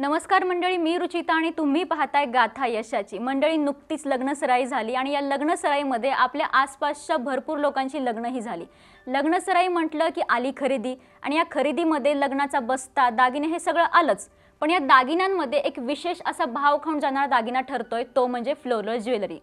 नमस्कार मंडळी मी रुचिता आणि तुम्ही पाहताय गाथा यशाची मंडळी नुकतीच लग्नसराई झाली आणि या लग्नसराईमध्ये आपल्या आसपासच्या भरपूर लोकांची लग्नही झाली लग्नसराई म्हटलं की आली खरेदी आणि या खरेदीमध्ये लग्नाचा बस्ता दागिने हे सगळं आलंच पण या दागिन्यांमध्ये एक विशेष असा भाव खाऊन जाणारा दागिना ठरतोय तो म्हणजे फ्लोरल ज्वेलरी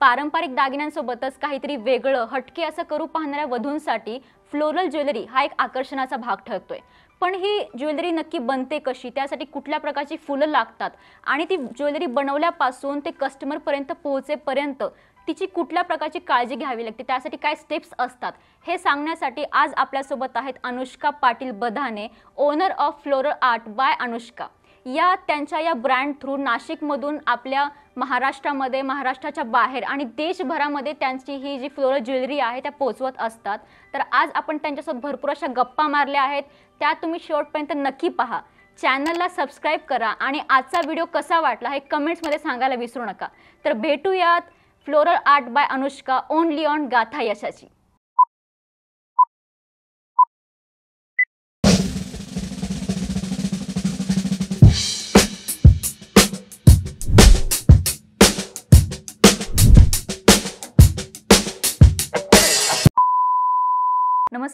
पारंपरिक दागिन्यांसोबतच काहीतरी वेगळं हटके असं करू पाहणाऱ्या वधूंसाठी फ्लोरल ज्वेलरी हा एक आकर्षणाचा भाग ठरतोय पण ही ज्वेलरी नक्की बनते कशी त्यासाठी कुठल्या प्रकारची फुलं लागतात आणि ती ज्वेलरी बनवल्यापासून ते कस्टमरपर्यंत पोहोचेपर्यंत तिची कुठल्या प्रकारची काळजी घ्यावी लागते त्यासाठी काय स्टेप्स असतात हे सांगण्यासाठी आज आपल्यासोबत आहेत Anushka Patil Badhane owner of floral art by Anushka या त्यांच्या या ब्रँड थ्रू नाशिकमधून आपल्या महाराष्ट्रामध्ये महाराष्ट्राच्या बाहेर आणि देशभरामध्ये त्यांची ही जी फ्लोरल ज्वेलरी आहे त्या पोचवत असतात तर आज आपण त्यांच्यासोबत भरपूर अशा गप्पा मारल्या आहेत त्या तुम्ही शेवटपर्यंत नक्की पहा चॅनलला सबस्क्राईब करा आणि आजचा व्हिडिओ कसा वाटला हे कमेंट्समध्ये सांगायला विसरू नका तर भेटूयात floral art by Anushka only on गाथा यशाची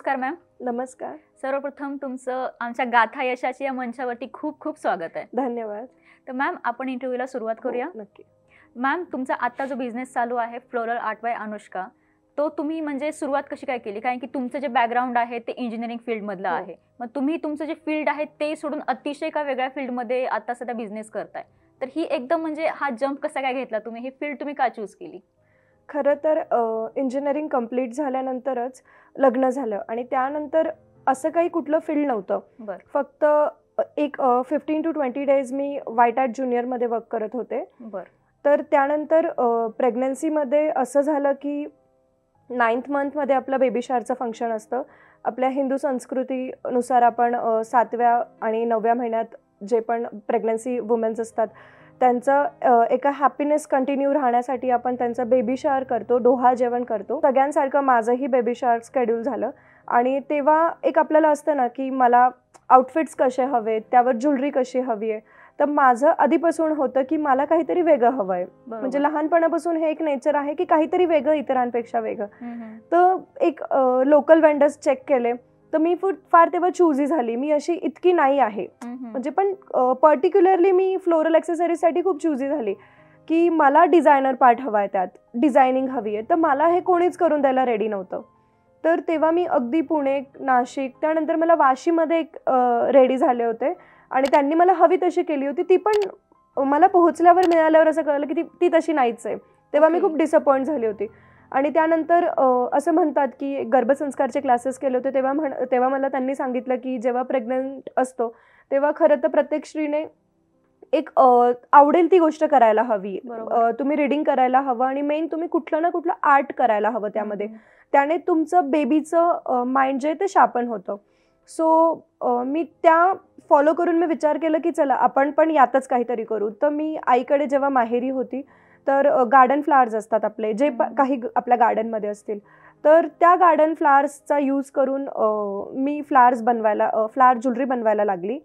नमस्कार मॅम नमस्कार सर्वप्रथम तुमचं आमच्या गाथा यशाची या मंचावरती खूप खूप स्वागत आहे धन्यवाद तर मॅम आपण इंटरव्ह्यूला सुरुवात हो, करूया नक्की मॅम तुमचा आत्ता जो बिझनेस चालू आहे फ्लोरल आर्ट बाय अनुष्का तो तुम्ही म्हणजे सुरुवात कशी काय केली कारण की तुमचं जे बॅकग्राऊंड आहे ते इंजिनिअरिंग फील्डमधलं हो. आहे मग तुम्ही तुमचं जे फील्ड आहे ते सोडून अतिशय का वेगळ्या फील्डमध्ये आता सध्या बिझनेस करताय तर ही एकदम म्हणजे हा जंप कसा काय घेतला तुम्ही हे फील्ड तुम्ही का चूज केली खरं तर इंजिनिअरिंग कम्प्लीट झाल्यानंतरच लग्न झालं आणि त्यानंतर असं काही कुठलं फील्ड नव्हतं फक्त एक फिफ्टीन टू ट्वेंटी डेज मी वाईट ॲट ज्युनियरमध्ये वर्क करत होते बरं तर त्यानंतर प्रेग्नन्सीमध्ये असं झालं की नाईन्थ मंथमध्ये आपलं बेबी शारचं फंक्शन असतं आपल्या हिंदू संस्कृतीनुसार आपण सातव्या आणि नवव्या महिन्यात जे पण प्रेग्नन्सी वुमेन्स असतात त्यांचं एका हॅपीनेस कंटिन्यू राहण्यासाठी आपण त्यांचं बेबी शेअर करतो डोहा जेवण करतो सगळ्यांसारखं माझंही बेबी शेअर स्केड्यूल झालं आणि तेव्हा एक आपल्याला असतं ना की मला आउटफिट्स कसे हवे त्यावर ज्वेलरी कशी हवी आहे तर माझं आधीपासून होतं की मला काहीतरी वेगळं हवं आहे म्हणजे लहानपणापासून हे एक नेचर आहे की काहीतरी वेगळं इतरांपेक्षा वेगळं तर एक लोकल वेंडर्स चेक केले तर मी फूड फार तेव्हा चूजी झाली मी अशी इतकी नाही आहे म्हणजे पण पर्टिक्युलरली मी फ्लोरल एक्सेसरीजसाठी खूप चूजी झाली की मला डिझायनर पार्ट हवा आहे त्यात डिझायनिंग हवी आहे तर मला हे कोणीच करून द्यायला रेडी नव्हतं तर तेव्हा मी अगदी पुणे नाशिक त्यानंतर मला वाशीमध्ये एक रेडी झाले होते आणि त्यांनी मला हवी तशी केली होती ती पण मला पोहोचल्यावर मिळाल्यावर असं कळलं की ती तशी नाहीच आहे तेव्हा मी खूप डिसअपॉइंट झाली होती आणि त्यानंतर असं म्हणतात की गर्भसंस्कारचे क्लासेस केले होते तेव्हा म्हण तेव्हा मला त्यांनी सांगितलं की जेव्हा प्रेग्नंट असतो तेव्हा खरं तर प्रत्येक स्त्रीने एक आवडेल ती गोष्ट करायला हवी तुम्ही रिडिंग करायला हवं आणि मेन तुम्ही कुठलं ना कुठलं आर्ट करायला हवं त्यामध्ये त्याने तुमचं बेबीचं माइंड जे ते शापन होतं सो मी त्या फॉलो करून मी विचार केलं की चला आपण पण यातच काहीतरी करू तर मी आईकडे जेव्हा माहेरी होती तर गार्डन फ्लावर्स असतात आपले जे काही आपल्या गार्डनमध्ये असतील तर त्या गार्डन फ्लावर्सचा यूज करून मी फ्लावर्स बनवायला फ्लावर ज्वेलरी बनवायला लागली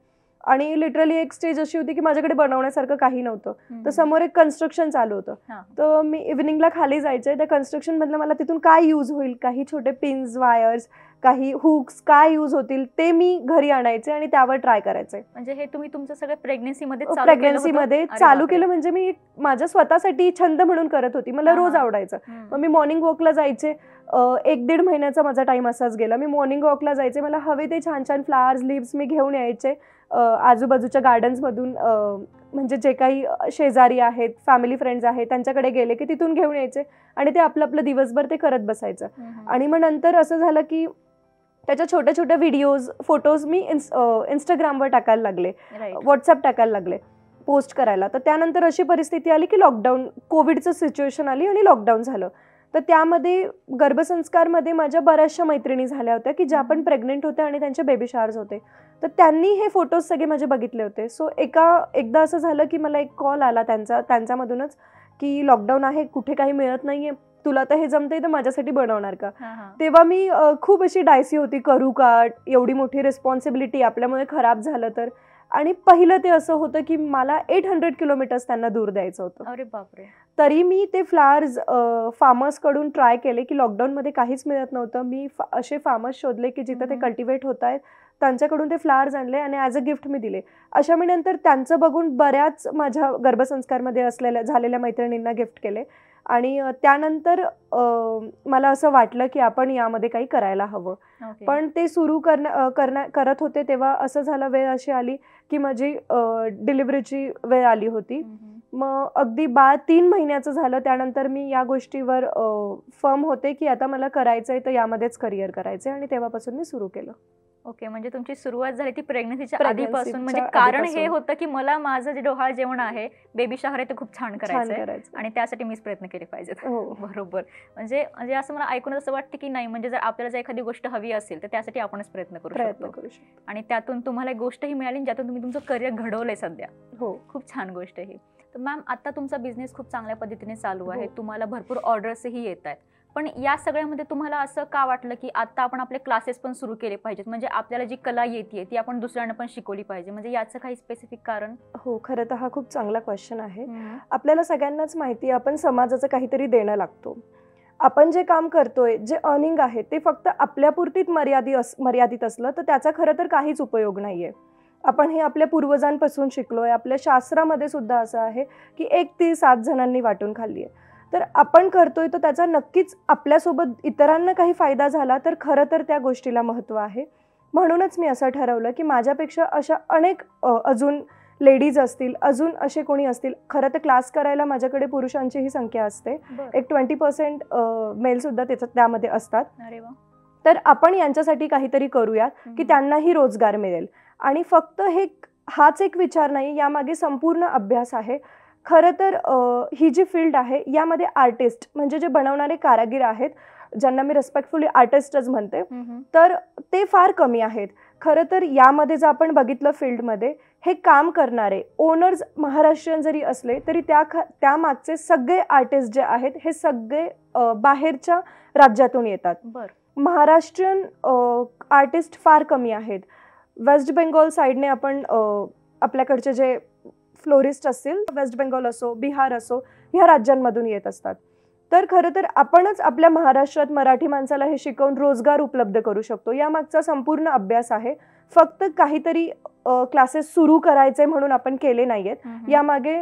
आणि लिटरली एक स्टेज अशी होती की माझ्याकडे बनवण्यासारखं काही नव्हतं तर समोर एक कन्स्ट्रक्शन चालू होतं तर मी इव्हिनिंगला खाली जायचे त्या कन्स्ट्रक्शन मधलं मला तिथून काय यूज होईल काही छोटे पिन्स वायर्स काही हुक्स काय यूज होतील ते मी घरी आणायचे आणि त्यावर ट्राय करायचे म्हणजे हे तुम्ही तुमचं सगळं प्रेग्नेसीमध्ये प्रेग्नेसीमध्ये चालू केलं म्हणजे मी माझ्या स्वतःसाठी छंद म्हणून करत होती मला रोज आवडायचं मग मी मॉर्निंग वॉकला जायचे एक दीड महिन्याचा माझा टाइम असाच गेला मी मॉर्निंग वॉकला जायचे मला हवे ते छान छान फ्लावर्स लिव्स मी घेऊन यायचे आजूबाजूच्या गार्डन्समधून म्हणजे जे काही शेजारी आहेत फॅमिली फ्रेंड्स आहेत त्यांच्याकडे गेले की तिथून घेऊन यायचे आणि ते आपलं आपलं दिवसभर ते करत बसायचं आणि मग नंतर असं झालं की त्याच्या छोट्या छोट्या व्हिडिओज फोटोज मी इन्स इंस्टाग्रामवर टाकायला लागले व्हॉट्सअप टाकायला लागले पोस्ट करायला तर त्यानंतर अशी परिस्थिती आली की लॉकडाऊन कोविडचं सिच्युएशन आली आणि लॉकडाऊन झालं तर त्यामध्ये गर्भसंस्कारमध्ये माझ्या बऱ्याचशा मैत्रिणी झाल्या होत्या की ज्या पण प्रेग्नेंट होत्या आणि त्यांचे बेबी शार्स होते तर त्यांनी हे फोटोज सगळे माझे बघितले होते सो एका एकदा असं झालं की मला एक कॉल आला त्यांचा त्यांच्यामधूनच की लॉकडाऊन आहे कुठे काही मिळत नाहीये तुला तर हे जमतंय तर माझ्यासाठी बनवणार का तेव्हा मी खूप अशी डायसी होती करू का एवढी मोठी रिस्पॉन्सिबिलिटी आपल्यामुळे खराब झालं तर आणि पहिलं ते असं होतं की मला एट हंड्रेड किलोमीटर्स त्यांना दूर द्यायचं होतं अरे बापरे तरी मी ते फ्लावर्स फार्मर्सकडून ट्राय केले की लॉकडाऊनमध्ये काहीच मिळत नव्हतं मी असे फार्मर्स शोधले की जिथं ते कल्टिवेट होत आहेत त्यांच्याकडून ते फ्लावर्स आणले आणि ॲज अ गिफ्ट मी दिले अशा मी नंतर त्यांचं बघून बऱ्याच माझ्या गर्भसंस्कारमध्ये असलेल्या झालेल्या मैत्रिणींना गिफ्ट केले आणि त्यानंतर मला असं वाटलं की आपण यामध्ये काही करायला हवं पण ते सुरू करण्या करत होते तेव्हा असं झालं वेळ अशी आली की माझी डिलिव्हरीची वेळ आली होती मग अगदी बाळ तीन महिन्याचं झालं त्यानंतर मी या गोष्टीवर फर्म होते की आता मला करायचं आहे तर यामध्येच करिअर करायचं आहे आणि तेव्हापासून मी सुरू केलं ओके म्हणजे तुमची सुरुवात झाली ती प्रेग्नेसीच्या आधीपासून म्हणजे कारण हे होतं की मला माझं जे डोहाळ जेवण आहे बेबी शहर आहे ते खूप छान करायचं आणि त्यासाठी मीच प्रयत्न केले पाहिजेत हो. बरोबर म्हणजे म्हणजे असं मला ऐकून असं वाटतं की नाही म्हणजे जर आपल्याला जर एखादी गोष्ट हवी असेल तर त्यासाठी आपणच प्रयत्न करू शकतो आणि त्यातून तुम्हाला एक गोष्ट मिळाली ज्यातून तुम्ही तुमचं करिअर घडवलंय सध्या हो खूप छान गोष्ट ही तर मॅम आता तुमचा बिझनेस खूप चांगल्या पद्धतीने चालू हो. आहे तुम्हाला भरपूर ऑर्डर्सही येत आहेत पण या सगळ्यामध्ये तुम्हाला असं का वाटलं की आता आपण आपले क्लासेस पण सुरू केले पाहिजेत म्हणजे आपल्याला जी कला येते ती आपण दुसऱ्यांना पण शिकवली पाहिजे म्हणजे याचं काही स्पेसिफिक कारण हो खरं तर हा खूप चांगला क्वेश्चन आहे आपल्याला सगळ्यांनाच माहिती आपण समाजाचं काहीतरी देणं लागतो आपण जे काम करतोय जे अर्निंग आहे ते फक्त आपल्यापुरतीच मर्यादित अस मर्यादित असलं तर त्याचा खरं तर काहीच उपयोग नाही आहे आपण हे आपल्या पूर्वजांपासून शिकलोय आपल्या शास्त्रामध्ये सुद्धा असं आहे की एक ती सात जणांनी वाटून खाल्ली आहे तर आपण करतोय तर त्याचा नक्कीच आपल्यासोबत इतरांना काही फायदा झाला तर खरं तर त्या गोष्टीला महत्त्व आहे म्हणूनच मी असं ठरवलं की माझ्यापेक्षा अशा अनेक अजून लेडीज असतील अजून असे कोणी असतील खरं तर क्लास करायला माझ्याकडे पुरुषांचीही संख्या असते एक ट्वेंटी पर्सेंट मेलसुद्धा त्याचं त्यामध्ये असतात तर आपण यांच्यासाठी काहीतरी करूयात की त्यांनाही रोजगार मिळेल आणि फक्त हे हाच एक विचार नाही यामागे संपूर्ण अभ्यास आहे खरं तर ही जी फील्ड आहे यामध्ये आर्टिस्ट म्हणजे जे बनवणारे कारागीर आहेत ज्यांना मी रेस्पेक्टफुली आर्टिस्टच म्हणते तर ते फार कमी आहेत खरं तर यामध्ये जर आपण बघितलं फील्डमध्ये हे काम करणारे ओनर्स महाराष्ट्रीयन जरी असले तरी त्या ख त्यामागचे सगळे आर्टिस्ट जे आहेत हे सगळे बाहेरच्या राज्यातून येतात महाराष्ट्रीयन आर्टिस्ट फार कमी आहेत वेस्ट बेंगॉल साईडने आपण आपल्याकडचे जे फ्लोरिस्ट असतील वेस्ट बेंगॉल असो बिहार असो ह्या राज्यांमधून येत असतात तर खरं तर आपणच आपल्या महाराष्ट्रात मराठी माणसाला हे शिकवून रोजगार उपलब्ध करू शकतो यामागचा संपूर्ण अभ्यास आहे फक्त काहीतरी क्लासेस सुरू करायचे म्हणून आपण केले नाहीयेत यामागे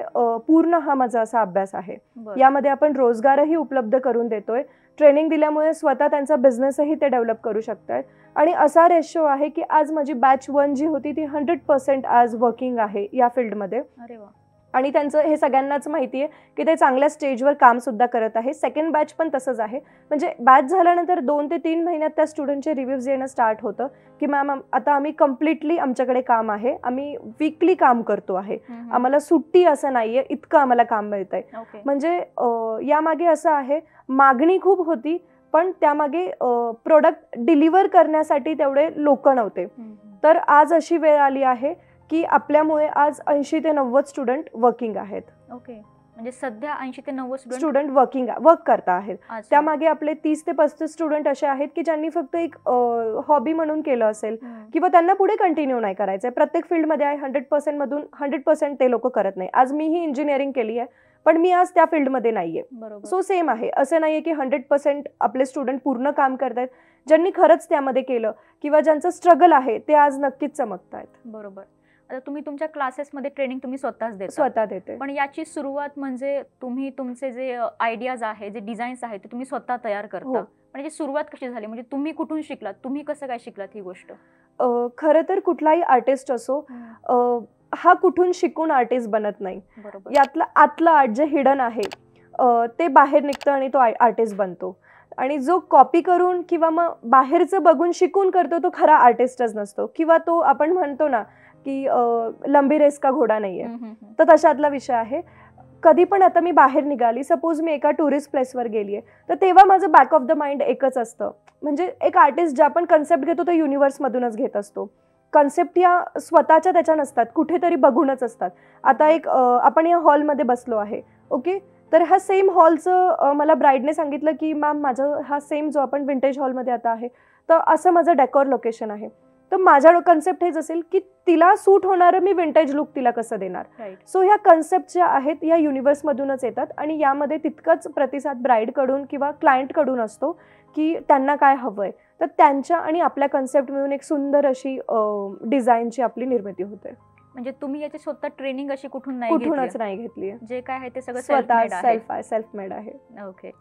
पूर्ण हा माझा असा अभ्यास आहे यामध्ये आपण रोजगारही उपलब्ध करून देतोय ट्रेनिंग दिल्यामुळे स्वतः त्यांचा बिझनेसही ते डेव्हलप करू शकतात आणि असा रेशो आहे की आज माझी बॅच वन जी होती ती हंड्रेड पर्सेंट आज वर्किंग आहे या फील्डमध्ये आणि त्यांचं हे सगळ्यांनाच माहिती आहे की ते चांगल्या स्टेजवर काम सुद्धा करत आहे सेकंड बॅच पण तसंच आहे म्हणजे बॅच झाल्यानंतर दोन ते तीन महिन्यात त्या स्टुडंटचे रिव्ह्यूज येणं स्टार्ट होतं की मॅम आता आम्ही कम्प्लिटली आमच्याकडे काम आहे आम्ही वीकली काम करतो आहे आम्हाला सुट्टी असं नाहीये इतकं आम्हाला काम मिळत आहे म्हणजे यामागे असं आहे मागणी खूप होती पण त्यामागे प्रोडक्ट डिलिव्हर करण्यासाठी तेवढे लोक नव्हते तर आज अशी वेळ आली आहे की आपल्यामुळे आज ऐंशी ते नव्वद स्टुडंट वर्किंग आहेत ओके म्हणजे सध्या ऐंशी ते नव्वद स्टुडंट वर्किंग वर्क करता आहेत त्यामागे आपले तीस ते पस्तीस स्टुडंट असे आहेत की ज्यांनी फक्त एक हॉबी म्हणून केलं असेल किंवा त्यांना पुढे कंटिन्यू नाही करायचं प्रत्येक फील्डमध्ये आहे हंड्रेड पर्सेंट मधून हंड्रेड पर्सेंट ते लोक करत नाही आज मीही इंजिनिअरिंग केली आहे पण मी आज त्या फील्डमध्ये नाहीये सो सेम आहे असं नाहीये की हंड्रेड पर्सेंट आपले स्टुडंट पूर्ण काम करतायत ज्यांनी खरंच त्यामध्ये केलं किंवा ज्यांचं स्ट्रगल आहे ते आज नक्कीच चमकतायत बरोबर तुम्ही तुमच्या क्लासेसमध्ये ट्रेनिंग तुम्ही स्वतःच देता स्वतः देते पण याची सुरुवात म्हणजे तुम्ही तुमचे जे आयडियाज आहे जे डिझाईन्स आहे ते तुम्ही स्वतः तयार करता म्हणजे सुरुवात कशी झाली म्हणजे तुम्ही कुठून शिकलात तुम्ही कसं काय शिकलात ही गोष्ट खरं तर कुठलाही आर्टिस्ट असो हा कुठून शिकून आर्टिस्ट बनत नाही यातलं आतलं आर्ट जे हिडन आहे ते बाहेर निघतं आणि तो आर्टिस्ट बनतो आणि जो कॉपी करून किंवा मग बाहेरचं बघून शिकून करतो तो खरा आर्टिस्टच नसतो किंवा तो आपण म्हणतो ना की लंबी रेस का घोडा नाही आहे तर तशातला विषय आहे कधी पण आता मी बाहेर निघाली सपोज मी एका टुरिस्ट प्लेसवर गेली तर तेव्हा माझं बॅक ऑफ द माइंड एकच असतं म्हणजे एक आर्टिस्ट ज्या पण कन्सेप्ट घेतो तो युनिव्हर्समधूनच घेत असतो कन्सेप्ट या स्वतःच्या त्याच्या नसतात कुठेतरी बघूनच असतात आता एक आपण या हॉलमध्ये बसलो आहे ओके तर हा सेम हॉलचं मला ब्राईडने सांगितलं की मॅम माझं हा सेम जो आपण विंटेज हॉलमध्ये आता आहे तर असं माझं डेकोर लोकेशन आहे तर माझ्या कन्सेप्ट हेच असेल की तिला सूट होणारं मी विंटेज लुक तिला कसं देणार सो ह्या कन्सेप्ट ज्या आहेत या युनिव्हर्समधूनच येतात आणि यामध्ये तितकाच प्रतिसाद कडून किंवा कडून असतो की त्यांना काय हवंय तर त्यांच्या आणि आपल्या कन्सेप्ट मिळून एक सुंदर अशी डिझाईनची आपली निर्मिती होते म्हणजे तुम्ही याची स्वतः ट्रेनिंग अशी कुठून नाही कुठूनच नाही घेतली जे काय आहे ते सगळं स्वतः सेल्फ मेड आहे ओके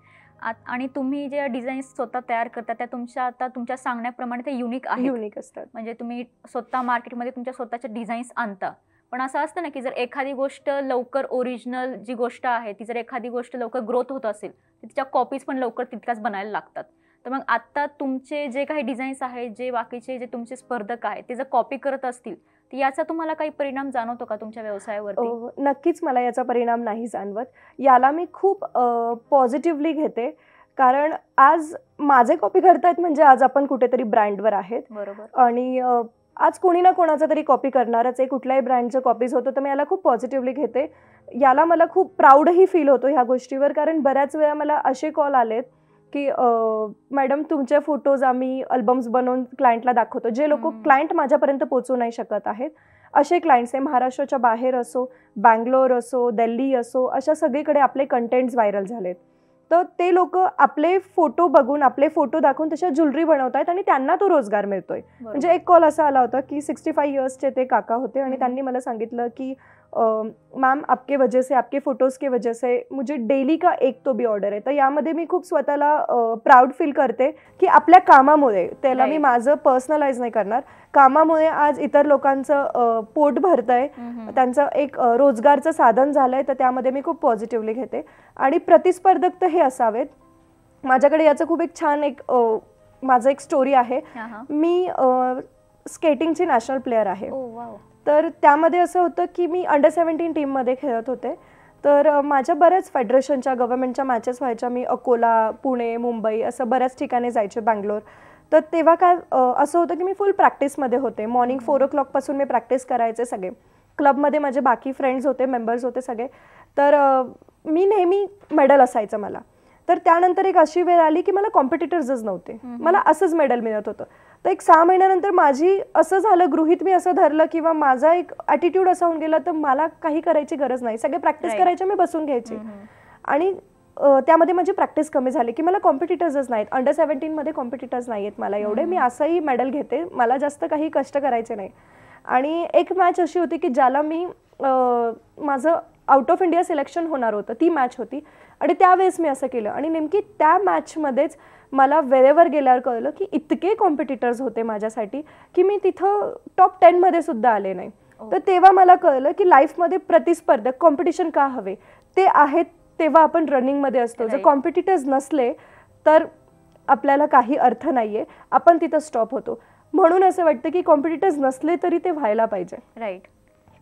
आणि तुम्ही जे डिझाईन्स स्वतः तयार करता त्या तुमच्या आता तुमच्या सांगण्याप्रमाणे ते युनिक आहे युनिक असतात म्हणजे तुम्ही स्वतः मार्केटमध्ये तुमच्या स्वतःच्या डिझाईन्स आणता पण असं असतं ना की जर एखादी गोष्ट लवकर ओरिजिनल जी गोष्ट आहे ती जर एखादी गोष्ट लवकर ग्रोथ होत असेल तर तिच्या कॉपीज पण लवकर तितक्याच बनायला लागतात तर मग आत्ता तुमचे जे काही डिझाईन्स आहेत जे बाकीचे जे तुमचे स्पर्धक आहेत ते जर कॉपी करत असतील याचा तुम्हाला काही परिणाम जाणवतो का तुमच्या व्यवसायावर नक्कीच मला याचा परिणाम नाही जाणवत याला मी खूप पॉझिटिव्हली घेते कारण आज माझे कॉपी करतायत म्हणजे आज आपण कुठेतरी ब्रँडवर आहेत बरोबर आणि आज कोणी ना कोणाचा तरी कॉपी करणारच आहे कुठल्याही ब्रँडचं कॉपीज होतं तर मी याला खूप पॉझिटिव्हली घेते याला मला खूप प्राऊडही फील होतो ह्या गोष्टीवर कारण बऱ्याच वेळा मला असे कॉल आलेत की मॅडम तुमचे फोटोज आम्ही अल्बम्स बनवून क्लायंटला दाखवतो जे लोक क्लायंट माझ्यापर्यंत पोहोचू नाही शकत आहेत असे क्लायंट्स हे महाराष्ट्राच्या बाहेर असो बँगलोर असो दिल्ली असो अशा सगळीकडे आपले कंटेंट्स व्हायरल झालेत तर ते लोक आपले फोटो बघून आपले फोटो दाखवून तशा ज्वेलरी बनवत आहेत आणि त्यांना तो रोजगार मिळतोय म्हणजे एक कॉल असा आला होता की सिक्स्टी फाय इयर्सचे ते काका होते आणि त्यांनी मला सांगितलं की मॅम आपके वजह से आपके फोटोज के वजह से मुझे डेली का एक तो बी ऑर्डर आहे तर यामध्ये मी खूप स्वतःला प्राऊड फील करते की आपल्या कामामुळे त्याला मी माझं पर्सनलाइज नाही करणार कामामुळे आज इतर लोकांचं पोट भरतंय त्यांचं एक रोजगारचं साधन झालंय तर त्यामध्ये मी खूप पॉझिटिव्हली घेते आणि प्रतिस्पर्धक तर हे असावेत माझ्याकडे याचं खूप एक छान एक माझं एक स्टोरी आहे मी स्केटिंगची नॅशनल प्लेअर आहे तर त्यामध्ये असं होतं की मी अंडर सेवन्टीन टीममध्ये खेळत होते तर माझ्या बऱ्याच फेडरेशनच्या गव्हर्नमेंटच्या मॅचेस व्हायच्या मी अकोला पुणे मुंबई असं बऱ्याच ठिकाणी जायचे बँगलोर तर तेव्हा काय असं होतं की मी फुल प्रॅक्टिसमध्ये होते मॉर्निंग फोर ओ क्लॉकपासून मी प्रॅक्टिस करायचे सगळे क्लबमध्ये माझे बाकी फ्रेंड्स होते मेंबर्स होते सगळे तर मी नेहमी मेडल असायचं मला तर त्यानंतर एक अशी वेळ आली की मला कॉम्पिटिटर्सच नव्हते मला असंच मेडल मिळत होतं तर एक सहा महिन्यानंतर माझी असं झालं गृहित मी असं धरलं किंवा माझा एक ॲटिट्यूड असा होऊन गेला तर मला काही करायची गरज नाही सगळे प्रॅक्टिस करायचे मी बसून घ्यायची आणि त्यामध्ये माझी प्रॅक्टिस कमी झाली की मला कॉम्पिटिटर्सच नाहीत अंडर सेव्हन्टीनमध्ये कॉम्पिटिटर्स नाही आहेत मला एवढे मी असंही मेडल घेते मला जास्त काही कष्ट करायचे नाही आणि एक मॅच अशी होती की ज्याला मी माझं आउट ऑफ इंडिया सिलेक्शन होणार होतं ती मॅच होती आणि त्यावेळेस मी असं केलं आणि नेमकी त्या मॅचमध्येच मला वेळेवर गेल्यावर कळलं की इतके कॉम्पिटिटर्स होते माझ्यासाठी की मी तिथं टॉप टेनमध्ये सुद्धा आले नाही तर तेव्हा मला कळलं की लाईफमध्ये प्रतिस्पर्धक कॉम्पिटिशन का हवे ते आहेत तेव्हा आपण रनिंगमध्ये असतो जर कॉम्पिटिटर्स नसले तर आपल्याला काही अर्थ नाहीये आपण तिथं स्टॉप होतो म्हणून असं वाटतं की कॉम्पिटिटर्स नसले तरी ते व्हायला पाहिजे राईट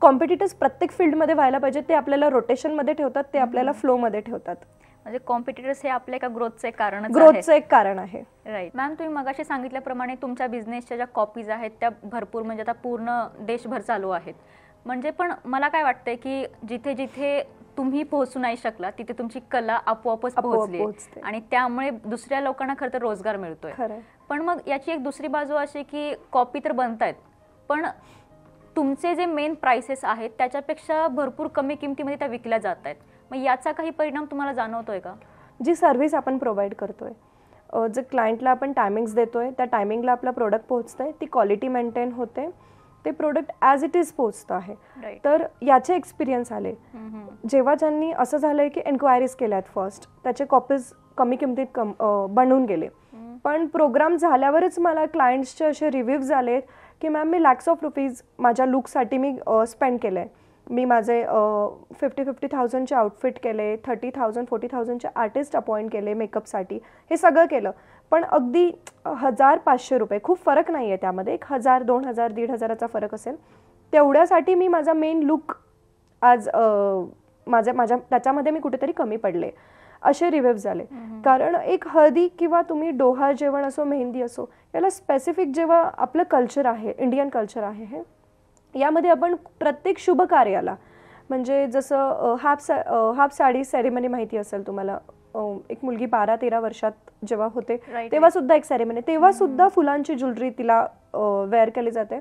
कॉम्पिटिटर्स प्रत्येक फील्डमध्ये व्हायला पाहिजे ते आपल्याला रोटेशनमध्ये ठेवतात ते आपल्याला फ्लोमध्ये ठेवतात म्हणजे कॉम्पिटिटर्स हे आपल्या एका ग्रोथचं एक कारण ग्रोथचं एक कारण आहे राईट मॅम तुम्ही मगाशी सांगितल्याप्रमाणे तुमच्या बिझनेसच्या ज्या कॉपीज आहेत त्या भरपूर म्हणजे आता पूर्ण देशभर चालू आहेत म्हणजे पण मला काय वाटतंय की जिथे जिथे तुम्ही पोहोचू नाही शकला तिथे तुमची कला आपोआपच पोहोचली आणि त्यामुळे दुसऱ्या लोकांना खरं तर रोजगार मिळतोय पण मग याची एक दुसरी बाजू अशी की कॉपी तर बनतायत पण तुमचे जे मेन प्राइसेस आहेत त्याच्यापेक्षा भरपूर कमी किमतीमध्ये त्या विकल्या जात आहेत मग याचा काही परिणाम तुम्हाला जाणवतोय का जी सर्व्हिस आपण प्रोव्हाइड करतोय जे क्लायंटला आपण टायमिंग्स देतोय त्या टायमिंगला आपला प्रोडक्ट पोहोचत आहे ती क्वालिटी मेंटेन होते ते प्रोडक्ट ॲज इट इज पोहोचत आहे तर याचे एक्सपिरियन्स आले जेव्हा ज्यांनी असं झालंय की एन्क्वायरीज केल्या आहेत फर्स्ट त्याचे कॉपीज कमी किमतीत कम बनवून गेले पण प्रोग्राम झाल्यावरच मला क्लायंट्सचे असे रिव्ह्यूज आले की मॅम मी लॅक्स ऑफ रुपीज माझ्या लुकसाठी मी स्पेंड केलं आहे मी माझे फिफ्टी फिफ्टी थाउजंडचे आउटफिट केले थर्टी थाउजंड फोर्टी थाउजंडचे आर्टिस्ट अपॉइंट केले मेकअपसाठी हे सगळं केलं पण अगदी हजार पाचशे रुपये खूप फरक नाही आहे त्यामध्ये एक हजार दोन हजार दीड हजाराचा फरक असेल तेवढ्यासाठी मी माझा मेन लुक आज माझ्या माझ्या त्याच्यामध्ये मी कुठेतरी कमी पडले असे रिव्ह्यू झाले कारण एक हळदी किंवा तुम्ही डोहा जेवण असो मेहंदी असो याला स्पेसिफिक जेव्हा आपलं कल्चर आहे इंडियन कल्चर आहे हे यामध्ये आपण प्रत्येक शुभ कार्याला म्हणजे जसं हाफ सा हाफ साडी सेरेमनी माहिती असेल तुम्हाला एक मुलगी बारा तेरा वर्षात जेव्हा होते तेव्हा सुद्धा एक सेरेमनी तेव्हा सुद्धा फुलांची ज्वेलरी तिला वेअर केली जाते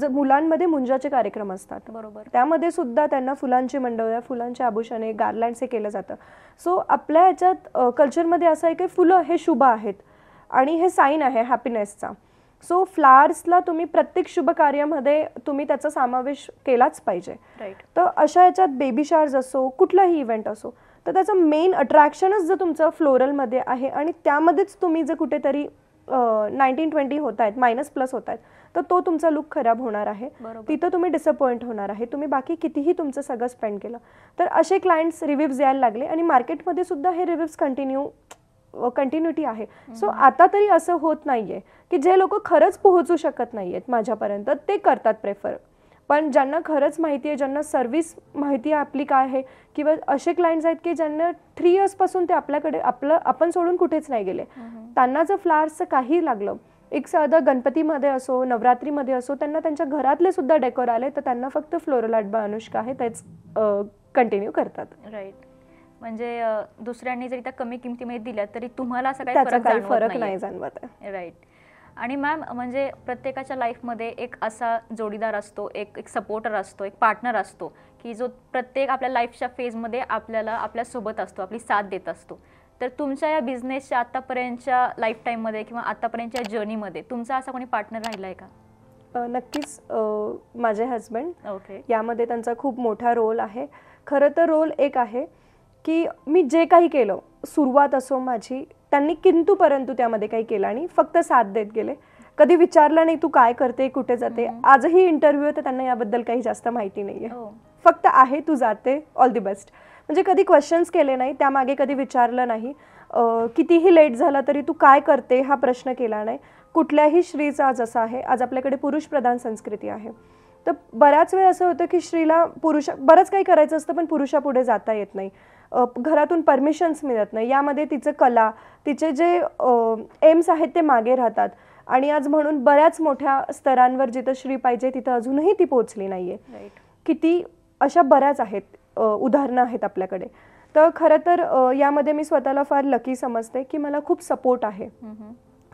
जर मुलांमध्ये मुंजाचे कार्यक्रम असतात बरोबर त्यामध्ये सुद्धा त्यांना फुलांची मंडळ फुलांचे आभूषणे गार्लँड्स हे केलं जातं सो आपल्या ह्याच्यात कल्चरमध्ये असं आहे की फुलं हे शुभ आहेत आणि हे साईन आहे हॅपीनेसचा सो फ्लावर्सला तुम्ही प्रत्येक शुभ कार्यामध्ये तुम्ही त्याचा समावेश केलाच पाहिजे तर अशा याच्यात बेबी शार्स असो कुठलाही इव्हेंट असो तर त्याचं मेन अट्रॅक्शनच जर तुमचं फ्लोरलमध्ये आहे आणि त्यामध्येच तुम्ही जर कुठेतरी नाईन्टीन ट्वेंटी होत आहेत मायनस प्लस होत आहेत तर तो तुमचा लुक खराब होणार आहे तिथं तुम्ही डिसअपॉइंट होणार आहे तुम्ही बाकी कितीही तुमचं सगळं स्पेंड केलं तर असे क्लायंट्स रिव्ह्यूज यायला लागले आणि मार्केटमध्ये सुद्धा हे रिव्ह्यूज कंटिन्यू कंटिन्युटी आहे सो आता तरी असं होत नाहीये की जे लोक खरंच पोहोचू शकत नाहीयेत माझ्यापर्यंत ते करतात प्रेफर पण ज्यांना खरंच माहिती आहे ज्यांना सर्व्हिस माहिती आहे आपली काय आहे किंवा असे क्लायंट्स आहेत की ज्यांना थ्री इयर्सपासून ते आपल्याकडे आपलं आपण सोडून कुठेच नाही गेले त्यांना जर फ्लावर्सचं काही लागलं एक साधं गणपतीमध्ये असो नवरात्रीमध्ये असो त्यांना त्यांच्या घरातले सुद्धा डेकोर आले तर त्यांना फक्त फ्लोरल अनुष्का आहे तेच कंटिन्यू करतात राईट म्हणजे दुसऱ्यांनी जरी त्या कमी किमतीमध्ये दिल्या तरी तुम्हाला असं काही फरक नाही जाणवत राईट आणि मॅम म्हणजे प्रत्येकाच्या लाईफमध्ये एक असा जोडीदार असतो एक एक सपोर्टर असतो एक पार्टनर असतो की जो प्रत्येक आपल्या लाईफच्या फेजमध्ये आपल्याला आपल्यासोबत असतो आपली साथ देत असतो तर तुमच्या या बिझनेसच्या आतापर्यंतच्या लाईफ टाईममध्ये किंवा आतापर्यंतच्या जर्नीमध्ये तुमचा असा कोणी पार्टनर राहिला आहे का नक्कीच माझे हजबंड ओके यामध्ये त्यांचा खूप मोठा रोल आहे खरं तर रोल एक आहे की मी जे काही केलं सुरुवात असो माझी त्यांनी किंतु परंतु त्यामध्ये काही केलं आणि फक्त साथ देत गेले कधी विचारलं नाही तू काय करते कुठे जाते आजही इंटरव्ह्यू तर त्यांना याबद्दल काही जास्त माहिती नाहीये हो. फक्त आहे तू जाते ऑल दी बेस्ट म्हणजे कधी क्वेश्चन्स केले नाही त्यामागे कधी विचारलं नाही कितीही लेट झाला तरी तू काय करते हा प्रश्न केला नाही कुठल्याही श्रीचा आज असा आहे आज आपल्याकडे पुरुष प्रधान संस्कृती आहे तर बऱ्याच वेळ असं होतं की स्त्रीला पुरुषा बरंच काही करायचं असतं पण पुरुषापुढे जाता येत नाही घरातून परमिशन्स मिळत नाही यामध्ये तिचं कला तिचे जे एम्स आहेत ते मागे राहतात आणि आज म्हणून बऱ्याच मोठ्या स्तरांवर जिथं श्री पाहिजे तिथं अजूनही ती पोचली नाहीये किती अशा बऱ्याच आहेत उदाहरणं आहेत आपल्याकडे तर खरं तर यामध्ये मी स्वतःला फार लकी समजते की मला खूप सपोर्ट आहे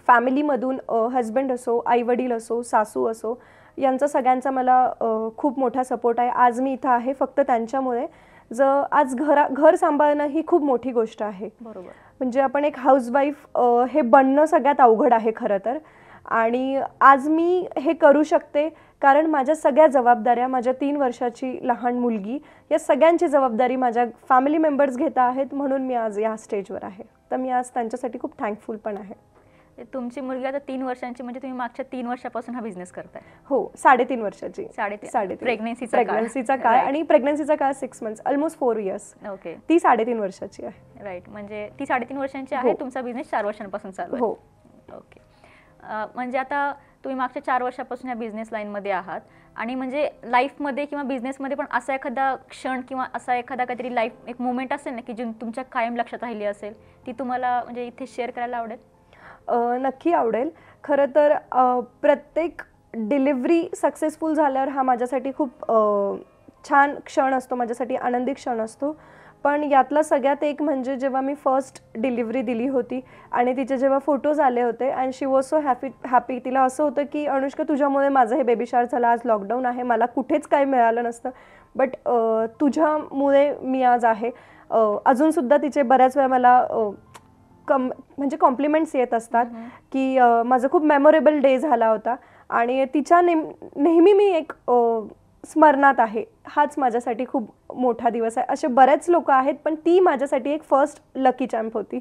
फॅमिलीमधून हजबंड असो आईवडील असो सासू असो यांचा सगळ्यांचा मला खूप मोठा सपोर्ट आहे आज मी इथं आहे फक्त त्यांच्यामुळे ज आज घरा घर सांभाळणं ही खूप मोठी गोष्ट आहे बरोबर म्हणजे आपण एक हाऊसवाईफ हे बनणं सगळ्यात अवघड आहे खरं तर आणि आज मी हे करू शकते कारण माझ्या सगळ्या जबाबदाऱ्या माझ्या तीन वर्षाची लहान मुलगी या सगळ्यांची जबाबदारी माझ्या फॅमिली मेंबर्स घेता आहेत म्हणून मी आज या स्टेजवर आहे तर मी आज त्यांच्यासाठी खूप थँकफुल पण आहे तुमची मुलगी आता तीन वर्षांची म्हणजे तुम्ही मागच्या तीन वर्षापासून हा बिझनेस करताय हो साडेतीन वर्षाची साडेतीन प्रेग्नन्सीचा आणि प्रेग्नन्सीचा काय six month almost four years okay ती साडेतीन वर्षाची आहे राईट म्हणजे ती साडेतीन वर्षांची आहे हो. तुमचा बिझनेस चार वर्षांपासून चालू हो ओके म्हणजे आता तुम्ही मागच्या चार वर्षापासून या बिझनेस लाईनमध्ये आहात आणि म्हणजे लाईफमध्ये किंवा बिझनेसमध्ये पण असा एखादा क्षण किंवा असा एखादा काहीतरी लाईफ एक मुवमेंट असेल ना की जी तुमच्या कायम लक्षात राहिली असेल ती तुम्हाला म्हणजे इथे शेअर करायला आवडेल नक्की आवडेल खरं तर प्रत्येक डिलिव्हरी सक्सेसफुल झाल्यावर हा माझ्यासाठी खूप छान क्षण असतो माझ्यासाठी आनंदी क्षण असतो पण यातला सगळ्यात एक म्हणजे जेव्हा मी फर्स्ट डिलिव्हरी दिली होती आणि तिचे जेव्हा फोटोज आले होते and she was so happy happy तिला असं होतं की अनुष्का तुझ्यामुळे माझं हे बेबी शार झालं आज लॉकडाऊन आहे मला कुठेच काही मिळालं नसतं बट तुझ्यामुळे मी आज आहे अजूनसुद्धा तिचे बऱ्याच वेळा मला कम म्हणजे कॉम्प्लिमेंट्स येत असतात की माझा खूप मेमोरेबल डे झाला होता आणि तिच्या नेम नेहमी मी एक स्मरणात आहे हाच माझ्यासाठी खूप मोठा दिवस आहे असे बरेच लोक आहेत पण ती माझ्यासाठी एक फर्स्ट लकी चॅम्प होती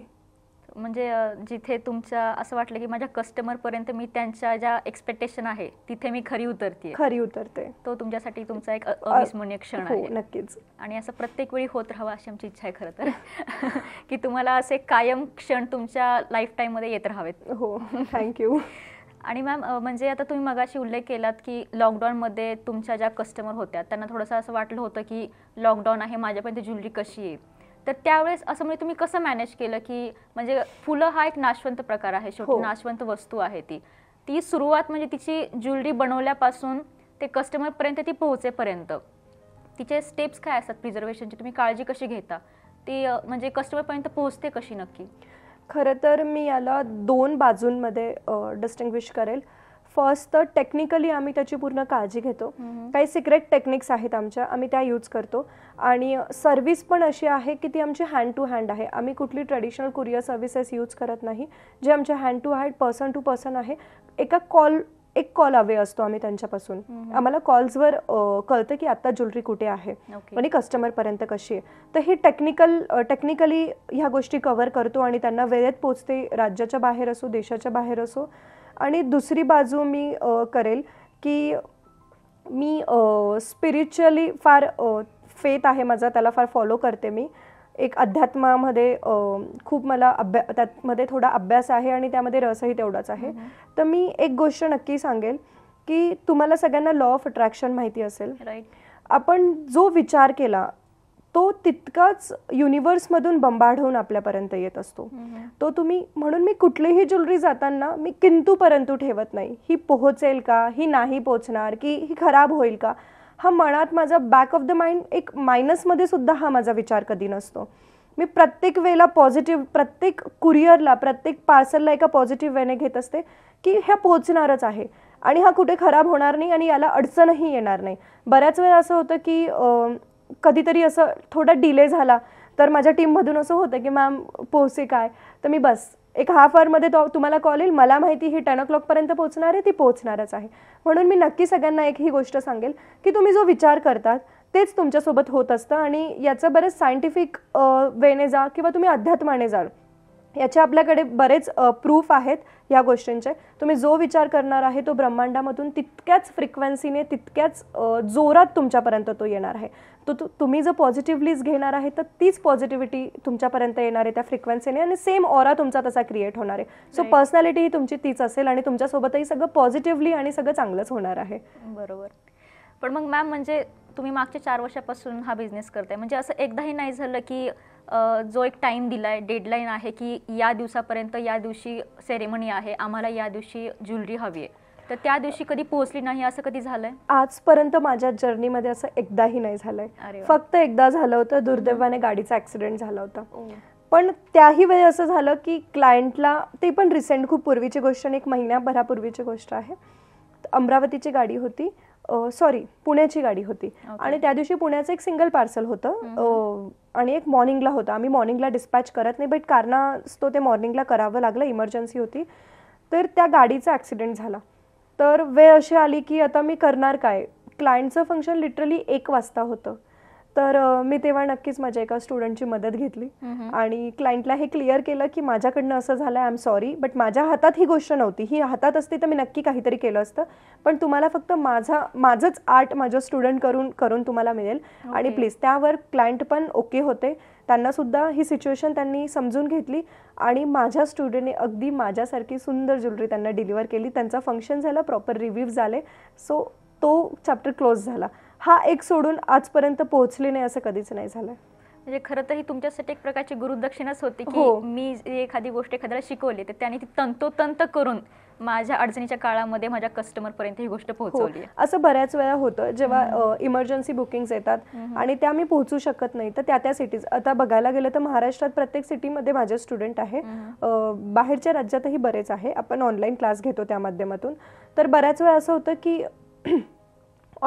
म्हणजे जिथे तुमच्या असं वाटलं की माझ्या कस्टमर पर्यंत मी त्यांच्या ज्या एक्सपेक्टेशन आहे तिथे मी खरी उतरते खरी उतरते तो तुमच्यासाठी तुमचा एक अविस्मरणीय क्षण हो, आहे नक्कीच आणि असं प्रत्येक वेळी होत राहावं अशी आमची इच्छा आहे खरं तर की तुम्हाला असे कायम क्षण तुमच्या लाईफ मध्ये येत राहावेत हो थँक्यू आणि मॅम म्हणजे आता तुम्ही मगाशी उल्लेख केलात की लॉकडाऊनमध्ये तुमच्या ज्या कस्टमर होत्या त्यांना थोडंसं असं वाटलं होतं की लॉकडाऊन आहे माझ्यापर्यंत ज्वेलरी कशी आहे तर त्यावेळेस असं म्हणजे तुम्ही कसं मॅनेज केलं की म्हणजे फुलं हा एक नाशवंत प्रकार आहे शेवटी हो. नाशवंत वस्तू आहे ती ती सुरुवात म्हणजे तिची ज्वेलरी बनवल्यापासून ते कस्टमरपर्यंत ती पोहोचेपर्यंत तिचे स्टेप्स काय असतात प्रिझर्वेशनची तुम्ही काळजी कशी घेता ती म्हणजे कस्टमरपर्यंत पोहोचते कशी नक्की खरं तर मी याला दोन बाजूंमध्ये डिस्टिंग्विश करेल फर्स्ट तर टेक्निकली आम्ही त्याची पूर्ण काळजी घेतो काही सिक्रेट टेक्निक्स आहेत आमच्या आम्ही त्या यूज करतो आणि सर्व्हिस पण अशी आहे की ती आमची हँड टू हँड आहे आम्ही कुठली ट्रेडिशनल कुरिअर सर्व्हिसेस यूज करत नाही जे आमच्या hand to hand person to person आहे एका कॉल एक कॉल अवे असतो आम्ही त्यांच्यापासून आम्हाला कॉल्सवर कळतं की आता ज्वेलरी कुठे आहे आणि कस्टमरपर्यंत कशी आहे तर ही टेक्निकल टेक्निकली ह्या गोष्टी कव्हर करतो आणि त्यांना वेळेत पोचते राज्याच्या बाहेर असो देशाच्या बाहेर असो आणि दुसरी बाजू मी करेल की मी स्पिरिच्युअली फार फेथ आहे माझा त्याला फार फॉलो करते मी एक अध्यात्मामध्ये खूप मला अभ्या त्यामध्ये थोडा अभ्यास आहे आणि त्यामध्ये रसही तेवढाच आहे तर मी एक गोष्ट नक्की सांगेल की तुम्हाला सगळ्यांना लॉ ऑफ अट्रॅक्शन माहिती असेल आपण जो विचार केला तो तितकाच मधून बंबाड होऊन आपल्यापर्यंत येत असतो तो तुम्ही म्हणून मी कुठलीही ज्वेलरी जाताना मी किंतू परंतु ठेवत नाही ही पोहोचेल का ही नाही पोहोचणार की ही खराब होईल का हा मनात माझा बॅक ऑफ द माइंड एक मायनसमध्ये सुद्धा हा माझा विचार कधी नसतो मी प्रत्येक वेळेला पॉझिटिव्ह प्रत्येक कुरिअरला प्रत्येक पार्सलला एका पॉझिटिव्ह वेने घेत असते की ह्या पोहोचणारच आहे आणि हा कुठे खराब होणार नाही आणि याला अडचणही येणार नाही बऱ्याच वेळा असं होतं की कधीतरी असं थोडा डिले झाला तर माझ्या टीममधून असं होतं की मॅम पोहोचे काय तर मी बस एक हाफ आवरमध्ये तो तुम्हाला कॉल येईल मला माहिती ही टेन ओ क्लॉकपर्यंत पोहोचणार आहे ती पोहोचणारच आहे म्हणून मी नक्की सगळ्यांना एक ही गोष्ट सांगेल की तुम्ही जो विचार करतात तेच तुमच्यासोबत होत असतं आणि याचं बरेच सायंटिफिक वेने जा किंवा तुम्ही अध्यात्माने जाल याचे आपल्याकडे बरेच प्रूफ आहेत या गोष्टींचे तुम्ही जो विचार करणार आहे तो ब्रह्मांडामधून तितक्याच फ्रिक्वेन्सीने तितक्याच जोरात तुमच्यापर्यंत तो येणार आहे तो तु तुम्ही जर पॉझिटिव्हलीच घेणार आहे तर तीच पॉझिटिव्हिटी तुमच्यापर्यंत येणार आहे त्या फ्रिक्वेन्सीने आणि सेम ऑरा तुमचा तसा क्रिएट होणार आहे सो पर्सनॅलिटी ही तुमची तीच असेल आणि तुमच्यासोबतही सगळं पॉझिटिव्हली आणि सगळं चांगलंच होणार आहे बरोबर पण मग मॅम म्हणजे तुम्ही मागच्या चार वर्षापासून हा बिझनेस करताय म्हणजे असं एकदाही नाही झालं की जो एक टाईम दिला आहे डेडलाईन आहे की या दिवसापर्यंत या दिवशी सेरेमनी आहे आम्हाला या दिवशी ज्वेलरी हवी आहे तर त्या दिवशी कधी पोहोचली नाही असं कधी झालंय आजपर्यंत माझ्या जर्नीमध्ये असं एकदाही नाही झालंय फक्त एकदा झालं होतं दुर्दैवाने गाडीचा ऍक्सिडेंट झाला होता पण त्याही वेळी असं झालं की क्लायंटला ते पण रिसेंट खूप पूर्वीची गोष्ट आणि एक महिन्याभरापूर्वीची गोष्ट आहे अमरावतीची गाडी होती सॉरी पुण्याची गाडी होती आणि त्या दिवशी पुण्याचं एक सिंगल पार्सल होतं आणि एक मॉर्निंगला होतं आम्ही मॉर्निंगला डिस्पॅच करत नाही बट तो ते मॉर्निंगला करावं लागलं इमर्जन्सी होती तर त्या गाडीचा ॲक्सिडेंट झाला तर वेळ अशी आली की आता मी करणार काय क्लायंटचं फंक्शन लिटरली एक वाजता होतं तर मी तेव्हा नक्कीच माझ्या एका स्टुडंटची मदत घेतली आणि क्लायंटला हे क्लिअर केलं की माझ्याकडनं असं झालं आय एम सॉरी बट माझ्या हातात ही गोष्ट नव्हती ही हातात असती तर मी नक्की काहीतरी केलं असतं पण तुम्हाला फक्त माझा माझंच आर्ट माझं स्टुडंट करून करून तुम्हाला मिळेल आणि प्लीज त्यावर क्लायंट पण ओके होते त्यांनासुद्धा ही सिच्युएशन त्यांनी समजून घेतली आणि माझ्या स्टुडंटने अगदी माझ्यासारखी सुंदर ज्वेलरी त्यांना डिलिव्हर केली त्यांचा फंक्शन झालं प्रॉपर रिव्ह्यू झाले सो तो चॅप्टर क्लोज झाला हा एक सोडून आजपर्यंत पोहोचले नाही असं कधीच नाही झालं म्हणजे खर तर ही तुमच्यासाठी एक प्रकारची गुरुदक्षिणाच होती की हो. मी एखादी गोष्ट एखाद्याला शिकवली तर त्याने ती तंतोतंत करून माझ्या अडचणीच्या काळामध्ये माझ्या कस्टमर पर्यंत ही गोष्ट हो. पोहोचवली असं बऱ्याच वेळा होतं जेव्हा इमर्जन्सी बुकिंग येतात आणि त्या मी पोहोचू शकत नाही तर त्या त्या सिटीज आता बघायला गेलं तर महाराष्ट्रात प्रत्येक सिटीमध्ये माझे स्टुडंट आहे बाहेरच्या राज्यातही बरेच आहे आपण ऑनलाईन क्लास घेतो त्या माध्यमातून तर बऱ्याच वेळा असं होतं की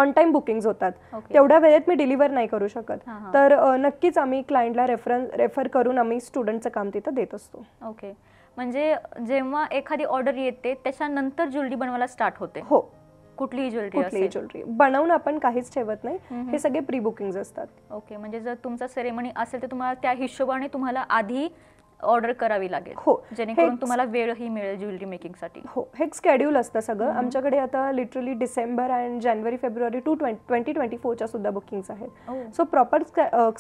ऑन टाईम बुकिंग्स होतात तेवढ्या वेळेत मी डिलिव्हर नाही करू शकत तर नक्कीच आम्ही क्लायंटला रेफरन्स रेफर करून आम्ही स्टुडंटचं काम तिथं देत असतो ओके म्हणजे जेव्हा एखादी ऑर्डर येते त्याच्यानंतर ज्वेलरी बनवायला स्टार्ट होते हो कुठलीही ज्वेलरी कुठलीही ज्वेलरी बनवून आपण काहीच ठेवत नाही हे सगळे प्री बुकिंग असतात ओके म्हणजे जर तुमचा सेरेमनी असेल तर तुम्हाला त्या हिशोबाने तुम्हाला आधी ऑर्डर करावी लागेल हो जेणेकरून तुम्हाला वेळही मिळेल ज्वेलरी मेकिंगसाठी हो हे स्केड्यूल असतं सगळं आमच्याकडे आता लिटरली डिसेंबर अँड जानेवारी फेब्रुवारी टू ट्वेंटी ट्वेंटी फोरच्या सुद्धा बुकिंग्स आहेत सो प्रॉपर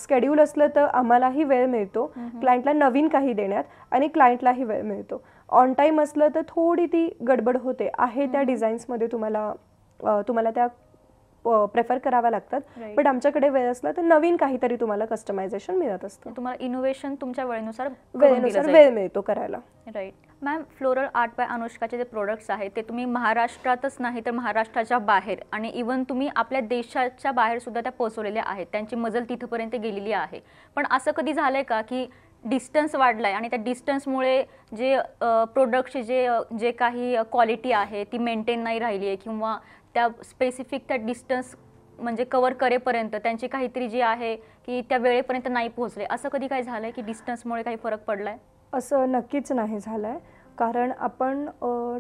स्केड्यूल असलं तर आम्हालाही वेळ मिळतो क्लायंटला नवीन काही देण्यात आणि क्लायंटलाही वेळ मिळतो ऑन टाईम असलं तर थोडी ती गडबड होते आहे त्या डिझाईन्समध्ये तुम्हाला तुम्हाला त्या प्रेफर कराव्या लागतात बट आमच्याकडे वेळ असला तर नवीन काहीतरी तुम्हाला कस्टमायझेशन मिळत असतं तुम्हाला इनोव्हेशन तुमच्या वेळेनुसार वेळेनुसार वेळ मिळतो करायला right ma'am floral art by अनुष्काचे जे प्रोडक्ट्स आहेत ते तुम्ही महाराष्ट्रातच नाही तर महाराष्ट्राच्या बाहेर आणि इवन तुम्ही आपल्या देशाच्या बाहेर सुद्धा त्या पोहोचवलेल्या आहेत त्यांची मजल तिथपर्यंत गेलेली आहे पण असं कधी झालंय का की डिस्टन्स वाढलाय आणि त्या डिस्टन्समुळे जे प्रोडक्टचे जे जे काही क्वालिटी आहे ती मेंटेन नाही राहिली आहे किंवा त्या स्पेसिफिक त्या डिस्टन्स म्हणजे कवर करेपर्यंत त्यांची काहीतरी जी आहे की त्या वेळेपर्यंत नाही पोहोचले असं कधी काय झालं की डिस्टन्समुळे काही फरक पडलाय असं नक्कीच नाही झालं आहे कारण आपण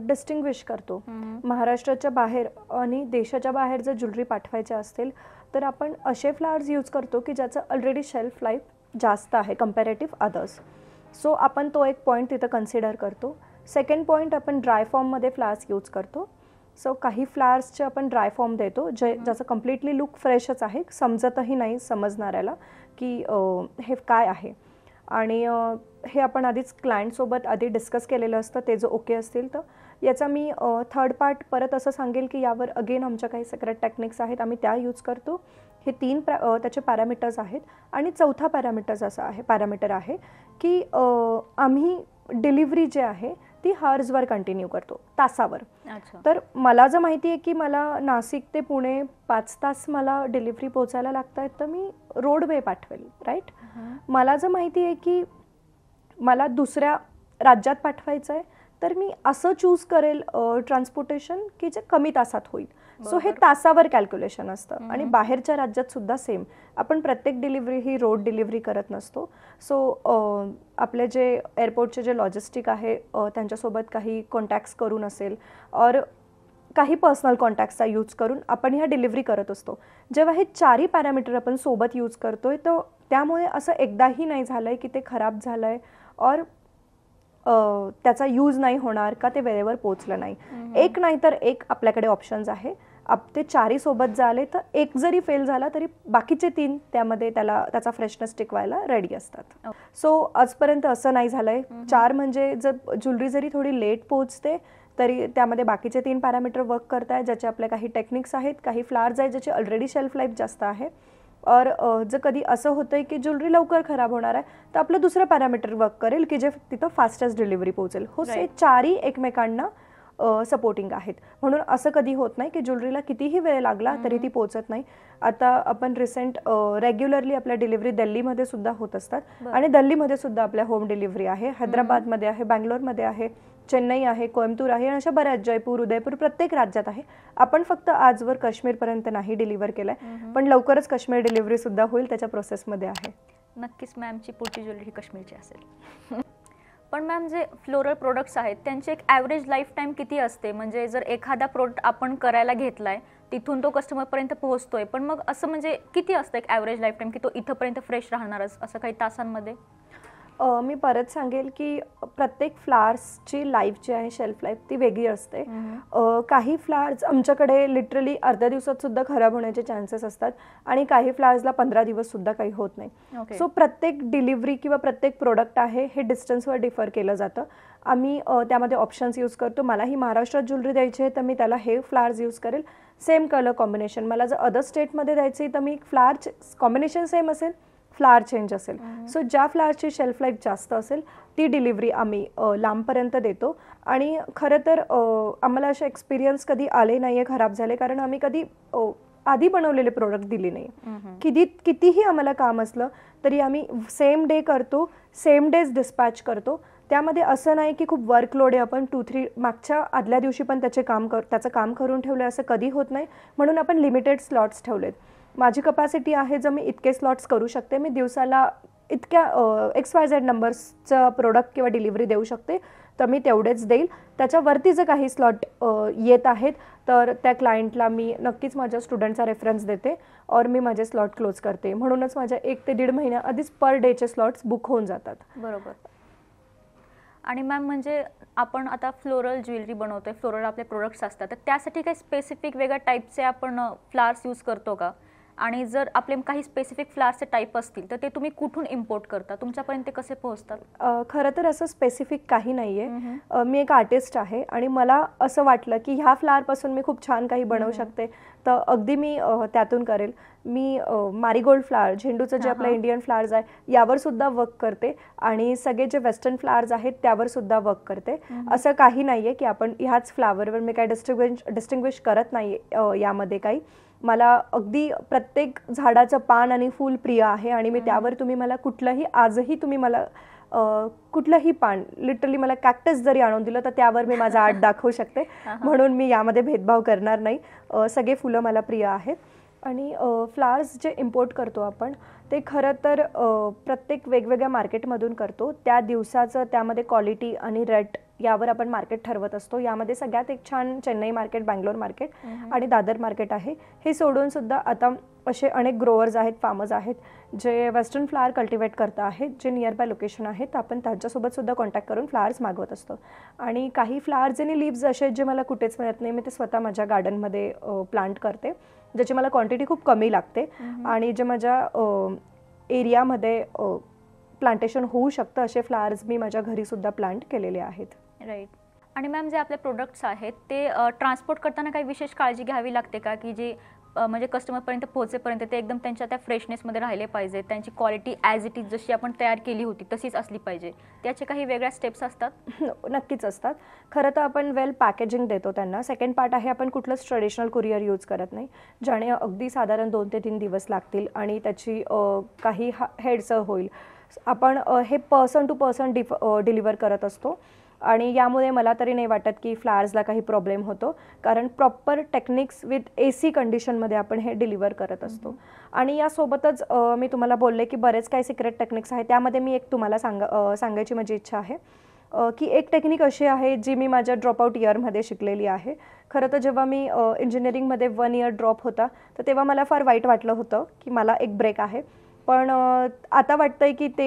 डिस्टिंग्विश करतो महाराष्ट्राच्या बाहेर आणि देशाच्या बाहेर जर ज्वेलरी पाठवायच्या असतील तर आपण असे फ्लावर्स यूज करतो की ज्याचं ऑलरेडी शेल्फ लाईफ जास्त आहे कम्पॅरेटिव्ह अदर्स सो आपण तो एक पॉईंट तिथं कन्सिडर करतो सेकंड पॉईंट आपण ड्राय फॉर्ममध्ये फ्लावर्स यूज करतो सो काही फ्लावर्सचे आपण ड्राय फॉर्म देतो जे ज्याचं कम्प्लिटली लुक फ्रेशच आहे समजतही नाही समजणाऱ्याला की हे काय आहे आणि हे आपण आधीच क्लायंटसोबत आधी डिस्कस केलेलं असतं ते जो ओके असतील तर याचा मी थर्ड पार्ट परत असं सांगेल की यावर अगेन आमच्या काही सेक्रेट टेक्निक्स आहेत आम्ही त्या यूज करतो हे तीन प्रा त्याचे पॅरामीटर्स आहेत आणि चौथा पॅरामीटर्स असं आहे पॅरामीटर आहे की आम्ही डिलिव्हरी जे आहे ती हर्जवर कंटिन्यू करतो तासावर तर मला जर माहिती आहे की मला नाशिक ते पुणे पाच तास मला डिलिव्हरी पोचायला लागत आहेत तर मी रोडवे पाठवेल राईट मला जर माहिती आहे की मला दुसऱ्या राज्यात पाठवायचं आहे तर मी असं चूज करेल ट्रान्सपोर्टेशन की जे कमी तासात होईल सो हे तासावर कॅल्क्युलेशन असतं आणि बाहेरच्या राज्यात सुद्धा सेम आपण प्रत्येक डिलिव्हरी ही रोड डिलिव्हरी करत नसतो सो आपले जे एअरपोर्टचे जे लॉजिस्टिक आहे त्यांच्यासोबत काही कॉन्टॅक्ट्स करून असेल और काही पर्सनल कॉन्टॅक्टचा यूज करून आपण ह्या डिलिव्हरी करत असतो जेव्हा हे चारही पॅरामीटर आपण सोबत यूज करतोय तर त्यामुळे असं एकदाही नाही झालं आहे की ते खराब झालं आहे और त्याचा यूज नाही होणार का ते वेळेवर पोचलं नाही एक नाही तर एक आपल्याकडे ऑप्शन्स आहे आप ते सोबत झाले तर एक जरी फेल झाला तरी बाकीचे तीन त्यामध्ये त्याला त्याचा फ्रेशनेस टिकवायला रेडी असतात सो हो. आजपर्यंत असं नाही झालंय चार म्हणजे जर ज्वेलरी जरी थोडी लेट पोहोचते तरी त्यामध्ये बाकीचे तीन पॅरामीटर वर्क करताय ज्याचे आपल्या काही टेक्निक्स आहेत काही फ्लार्स आहेत ज्याची ऑलरेडी शेल्फ लाईफ जास्त आहे और जर कधी असं होतंय की ज्वेलरी लवकर खराब होणार आहे तर आपलं दुसरं पॅरामीटर वर्क करेल की जे तिथं फास्टेस्ट डिलिव्हरी पोहोचेल हो से चारही एकमेकांना सपोर्टिंग आहेत म्हणून असं कधी होत नाही की ज्वेलरीला कितीही वेळ लागला तरी ती पोचत नाही आता आपण रिसेंट रेग्युलरली आपल्या डिलिव्हरी दिल्लीमध्ये सुद्धा होत असतात आणि दिल्लीमध्ये सुद्धा आपल्या होम डिलिव्हरी आहे हैदराबादमध्ये आहे बँगलोरमध्ये आहे चेन्नई आहे कोयमतूर आहे आणि अशा बऱ्याच जयपूर उदयपूर प्रत्येक राज्यात आहे आपण फक्त आजवर काश्मीरपर्यंत नाही डिलिव्हर केलंय पण लवकरच काश्मीर डिलिव्हरी सुद्धा होईल त्याच्या प्रोसेसमध्ये आहे नक्कीच मॅमची पुढची ज्वेलरी काश्मीरची असेल पण मॅम जे फ्लोरल प्रोडक्ट्स आहेत त्यांचे एक ॲव्हरेज लाईफ टाईम किती असते म्हणजे जर एखादा प्रोडक्ट आपण करायला घेतलाय तिथून तो कस्टमरपर्यंत पोहोचतोय पण मग असं म्हणजे किती असतं एक ॲव्हरेज लाईफ टाईम की तो इथंपर्यंत फ्रेश राहणारच असं काही तासांमध्ये मी परत सांगेल की प्रत्येक फ्लार्सची लाईफ जी आहे शेल्फ लाईफ ती वेगळी असते काही फ्लावर्स आमच्याकडे लिटरली अर्ध्या दिवसात सुद्धा खराब होण्याचे चान्सेस असतात आणि काही फ्लावर्सला पंधरा दिवस सुद्धा काही होत नाही सो प्रत्येक डिलिव्हरी किंवा प्रत्येक प्रोडक्ट आहे हे डिस्टन्सवर डिफर केलं जातं आम्ही त्यामध्ये ऑप्शन्स यूज करतो मला ही महाराष्ट्रात ज्वेलरी द्यायची आहे तर मी त्याला हे फ्लावर्स यूज करेल सेम कलर कॉम्बिनेशन मला जर अदर स्टेटमध्ये द्यायची तर मी फ्लावर्स कॉम्बिनेशन सेम असेल फ्लावर चेंज असेल सो ज्या फ्लावरची शेल्फ लाईफ जास्त असेल ती डिलिव्हरी आम्ही लांबपर्यंत देतो आणि खरं तर आम्हाला असे एक्सपिरियन्स कधी आले नाही आहे खराब झाले कारण आम्ही कधी आधी बनवलेले प्रोडक्ट दिले नाही किती कितीही आम्हाला काम असलं तरी आम्ही सेम डे करतो सेम डेज डिस्पॅच करतो त्यामध्ये असं नाही की खूप वर्कलोड आहे आपण टू थ्री मागच्या आदल्या दिवशी पण त्याचे काम कर त्याचं काम करून ठेवलं असं कधी होत नाही म्हणून आपण लिमिटेड स्लॉट्स ठेवलेत माझी कपॅसिटी आहे जर मी इतके स्लॉट्स करू शकते मी दिवसाला इतक्या एक्स वाय झेड नंबर्सचं प्रोडक्ट किंवा डिलिव्हरी देऊ शकते तर मी तेवढेच देईल त्याच्यावरती जर काही स्लॉट येत आहेत तर त्या क्लायंटला मी नक्कीच माझ्या स्टुडंटचा रेफरन्स देते और मी माझे स्लॉट क्लोज करते म्हणूनच माझ्या एक ते दीड महिन्या आधीच पर डेचे स्लॉट्स बुक होऊन जातात बरोबर आणि मॅम म्हणजे आपण आता फ्लोरल ज्वेलरी बनवतोय फ्लोरल आपले प्रोडक्ट्स असतात तर त्यासाठी काही स्पेसिफिक वेगळ्या टाईपचे आपण फ्लावर्स यूज करतो का आणि जर आपले काही स्पेसिफिक फ्लारचे टाईप असतील तर ते तुम्ही कुठून इम्पोर्ट करता तुमच्यापर्यंत ते कसे पोहोचतात खरं तर असं स्पेसिफिक काही नाही आहे मी एक आर्टिस्ट आहे आणि मला असं वाटलं की ह्या फ्लॉवरपासून मी खूप छान काही बनवू शकते तर अगदी मी त्यातून करेल मी मारीगोल्ड फ्लावर झेंडूचं जे आपलं इंडियन फ्लावर्स आहे यावर सुद्धा वर्क करते आणि सगळे जे वेस्टर्न फ्लावर्स आहेत त्यावर सुद्धा वर्क करते असं काही नाही आहे की आपण ह्याच फ्लॉवरवर मी काय डिस्टिंग्विश डिस्टिंग्विश करत नाही यामध्ये काही मला अगदी प्रत्येक झाडाचं पान आणि फूल प्रिय आहे आणि मी त्यावर तुम्ही मला कुठलंही आजही तुम्ही मला कुठलंही पान लिटरली मला कॅक्टस जरी आणून दिलं तर त्यावर मी माझा आर्ट दाखवू शकते म्हणून मी यामध्ये भेदभाव करणार नाही सगळे फुलं मला प्रिय आहेत आणि फ्लावर्स जे इम्पोर्ट करतो आपण ते खरं तर प्रत्येक वेगवेगळ्या मार्केटमधून करतो त्या दिवसाचं त्यामध्ये क्वालिटी आणि रेट यावर आपण मार्केट ठरवत असतो यामध्ये सगळ्यात एक छान चेन्नई मार्केट बँगलोर मार्केट आणि दादर मार्केट आहे हे सोडून सुद्धा आता असे अनेक ग्रोवर्स आहेत फार्मर्स आहेत जे वेस्टर्न फ्लावर कल्टिवेट करता आहेत जे नियर बाय लोकेशन आहेत आपण त्यांच्यासोबत सुद्धा कॉन्टॅक्ट करून फ्लावर्स मागवत असतो आणि काही फ्लावर्स आणि लिव्ज असे आहेत जे मला कुठेच मिळत नाही मी ते स्वतः माझ्या गार्डनमध्ये प्लांट करते ज्याची मला क्वांटिटी खूप कमी लागते आणि जे माझ्या एरियामध्ये प्लांटेशन होऊ शकतं असे फ्लावर्स मी माझ्या घरीसुद्धा प्लांट केलेले आहेत राईट आणि मॅम जे आपले प्रोडक्ट्स आहेत ते ट्रान्सपोर्ट करताना काही विशेष काळजी घ्यावी लागते का की जे म्हणजे कस्टमरपर्यंत पोहोचेपर्यंत ते एकदम त्यांच्या त्या फ्रेशनेसमध्ये राहिले पाहिजे त्यांची क्वालिटी ॲज इट इज जशी आपण तयार केली होती तशीच असली पाहिजे त्याचे काही वेगळ्या स्टेप्स असतात हो, नक्कीच असतात खरं तर आपण वेल पॅकेजिंग देतो त्यांना सेकंड पार्ट आहे आपण कुठलंच ट्रेडिशनल कुरिअर यूज करत नाही ज्याने अगदी साधारण दोन ते तीन दिवस लागतील आणि त्याची काही हा हेडसर होईल आपण हे पर्सन टू पर्सन डिफ डिलिव्हर करत असतो आणि यामुळे मला तरी नाही वाटत की फ्लार्सला काही प्रॉब्लेम होतो कारण proper techniques with A C कंडिशनमध्ये आपण हे डिलिव्हर करत असतो आणि यासोबतच मी तुम्हाला बोलले की बरेच काही सिक्रेट टेक्निक्स आहेत त्यामध्ये मी एक तुम्हाला सांगा सांगायची माझी इच्छा आहे की एक टेक्निक अशी आहे जी मी माझ्या ड्रॉपआउट इयरमध्ये शिकलेली आहे खरं तर जेव्हा मी इंजिनिअरिंगमध्ये वन इयर ड्रॉप होता तर तेव्हा मला फार वाईट वाटलं होतं की मला एक ब्रेक आहे पण आता वाटतंय की ते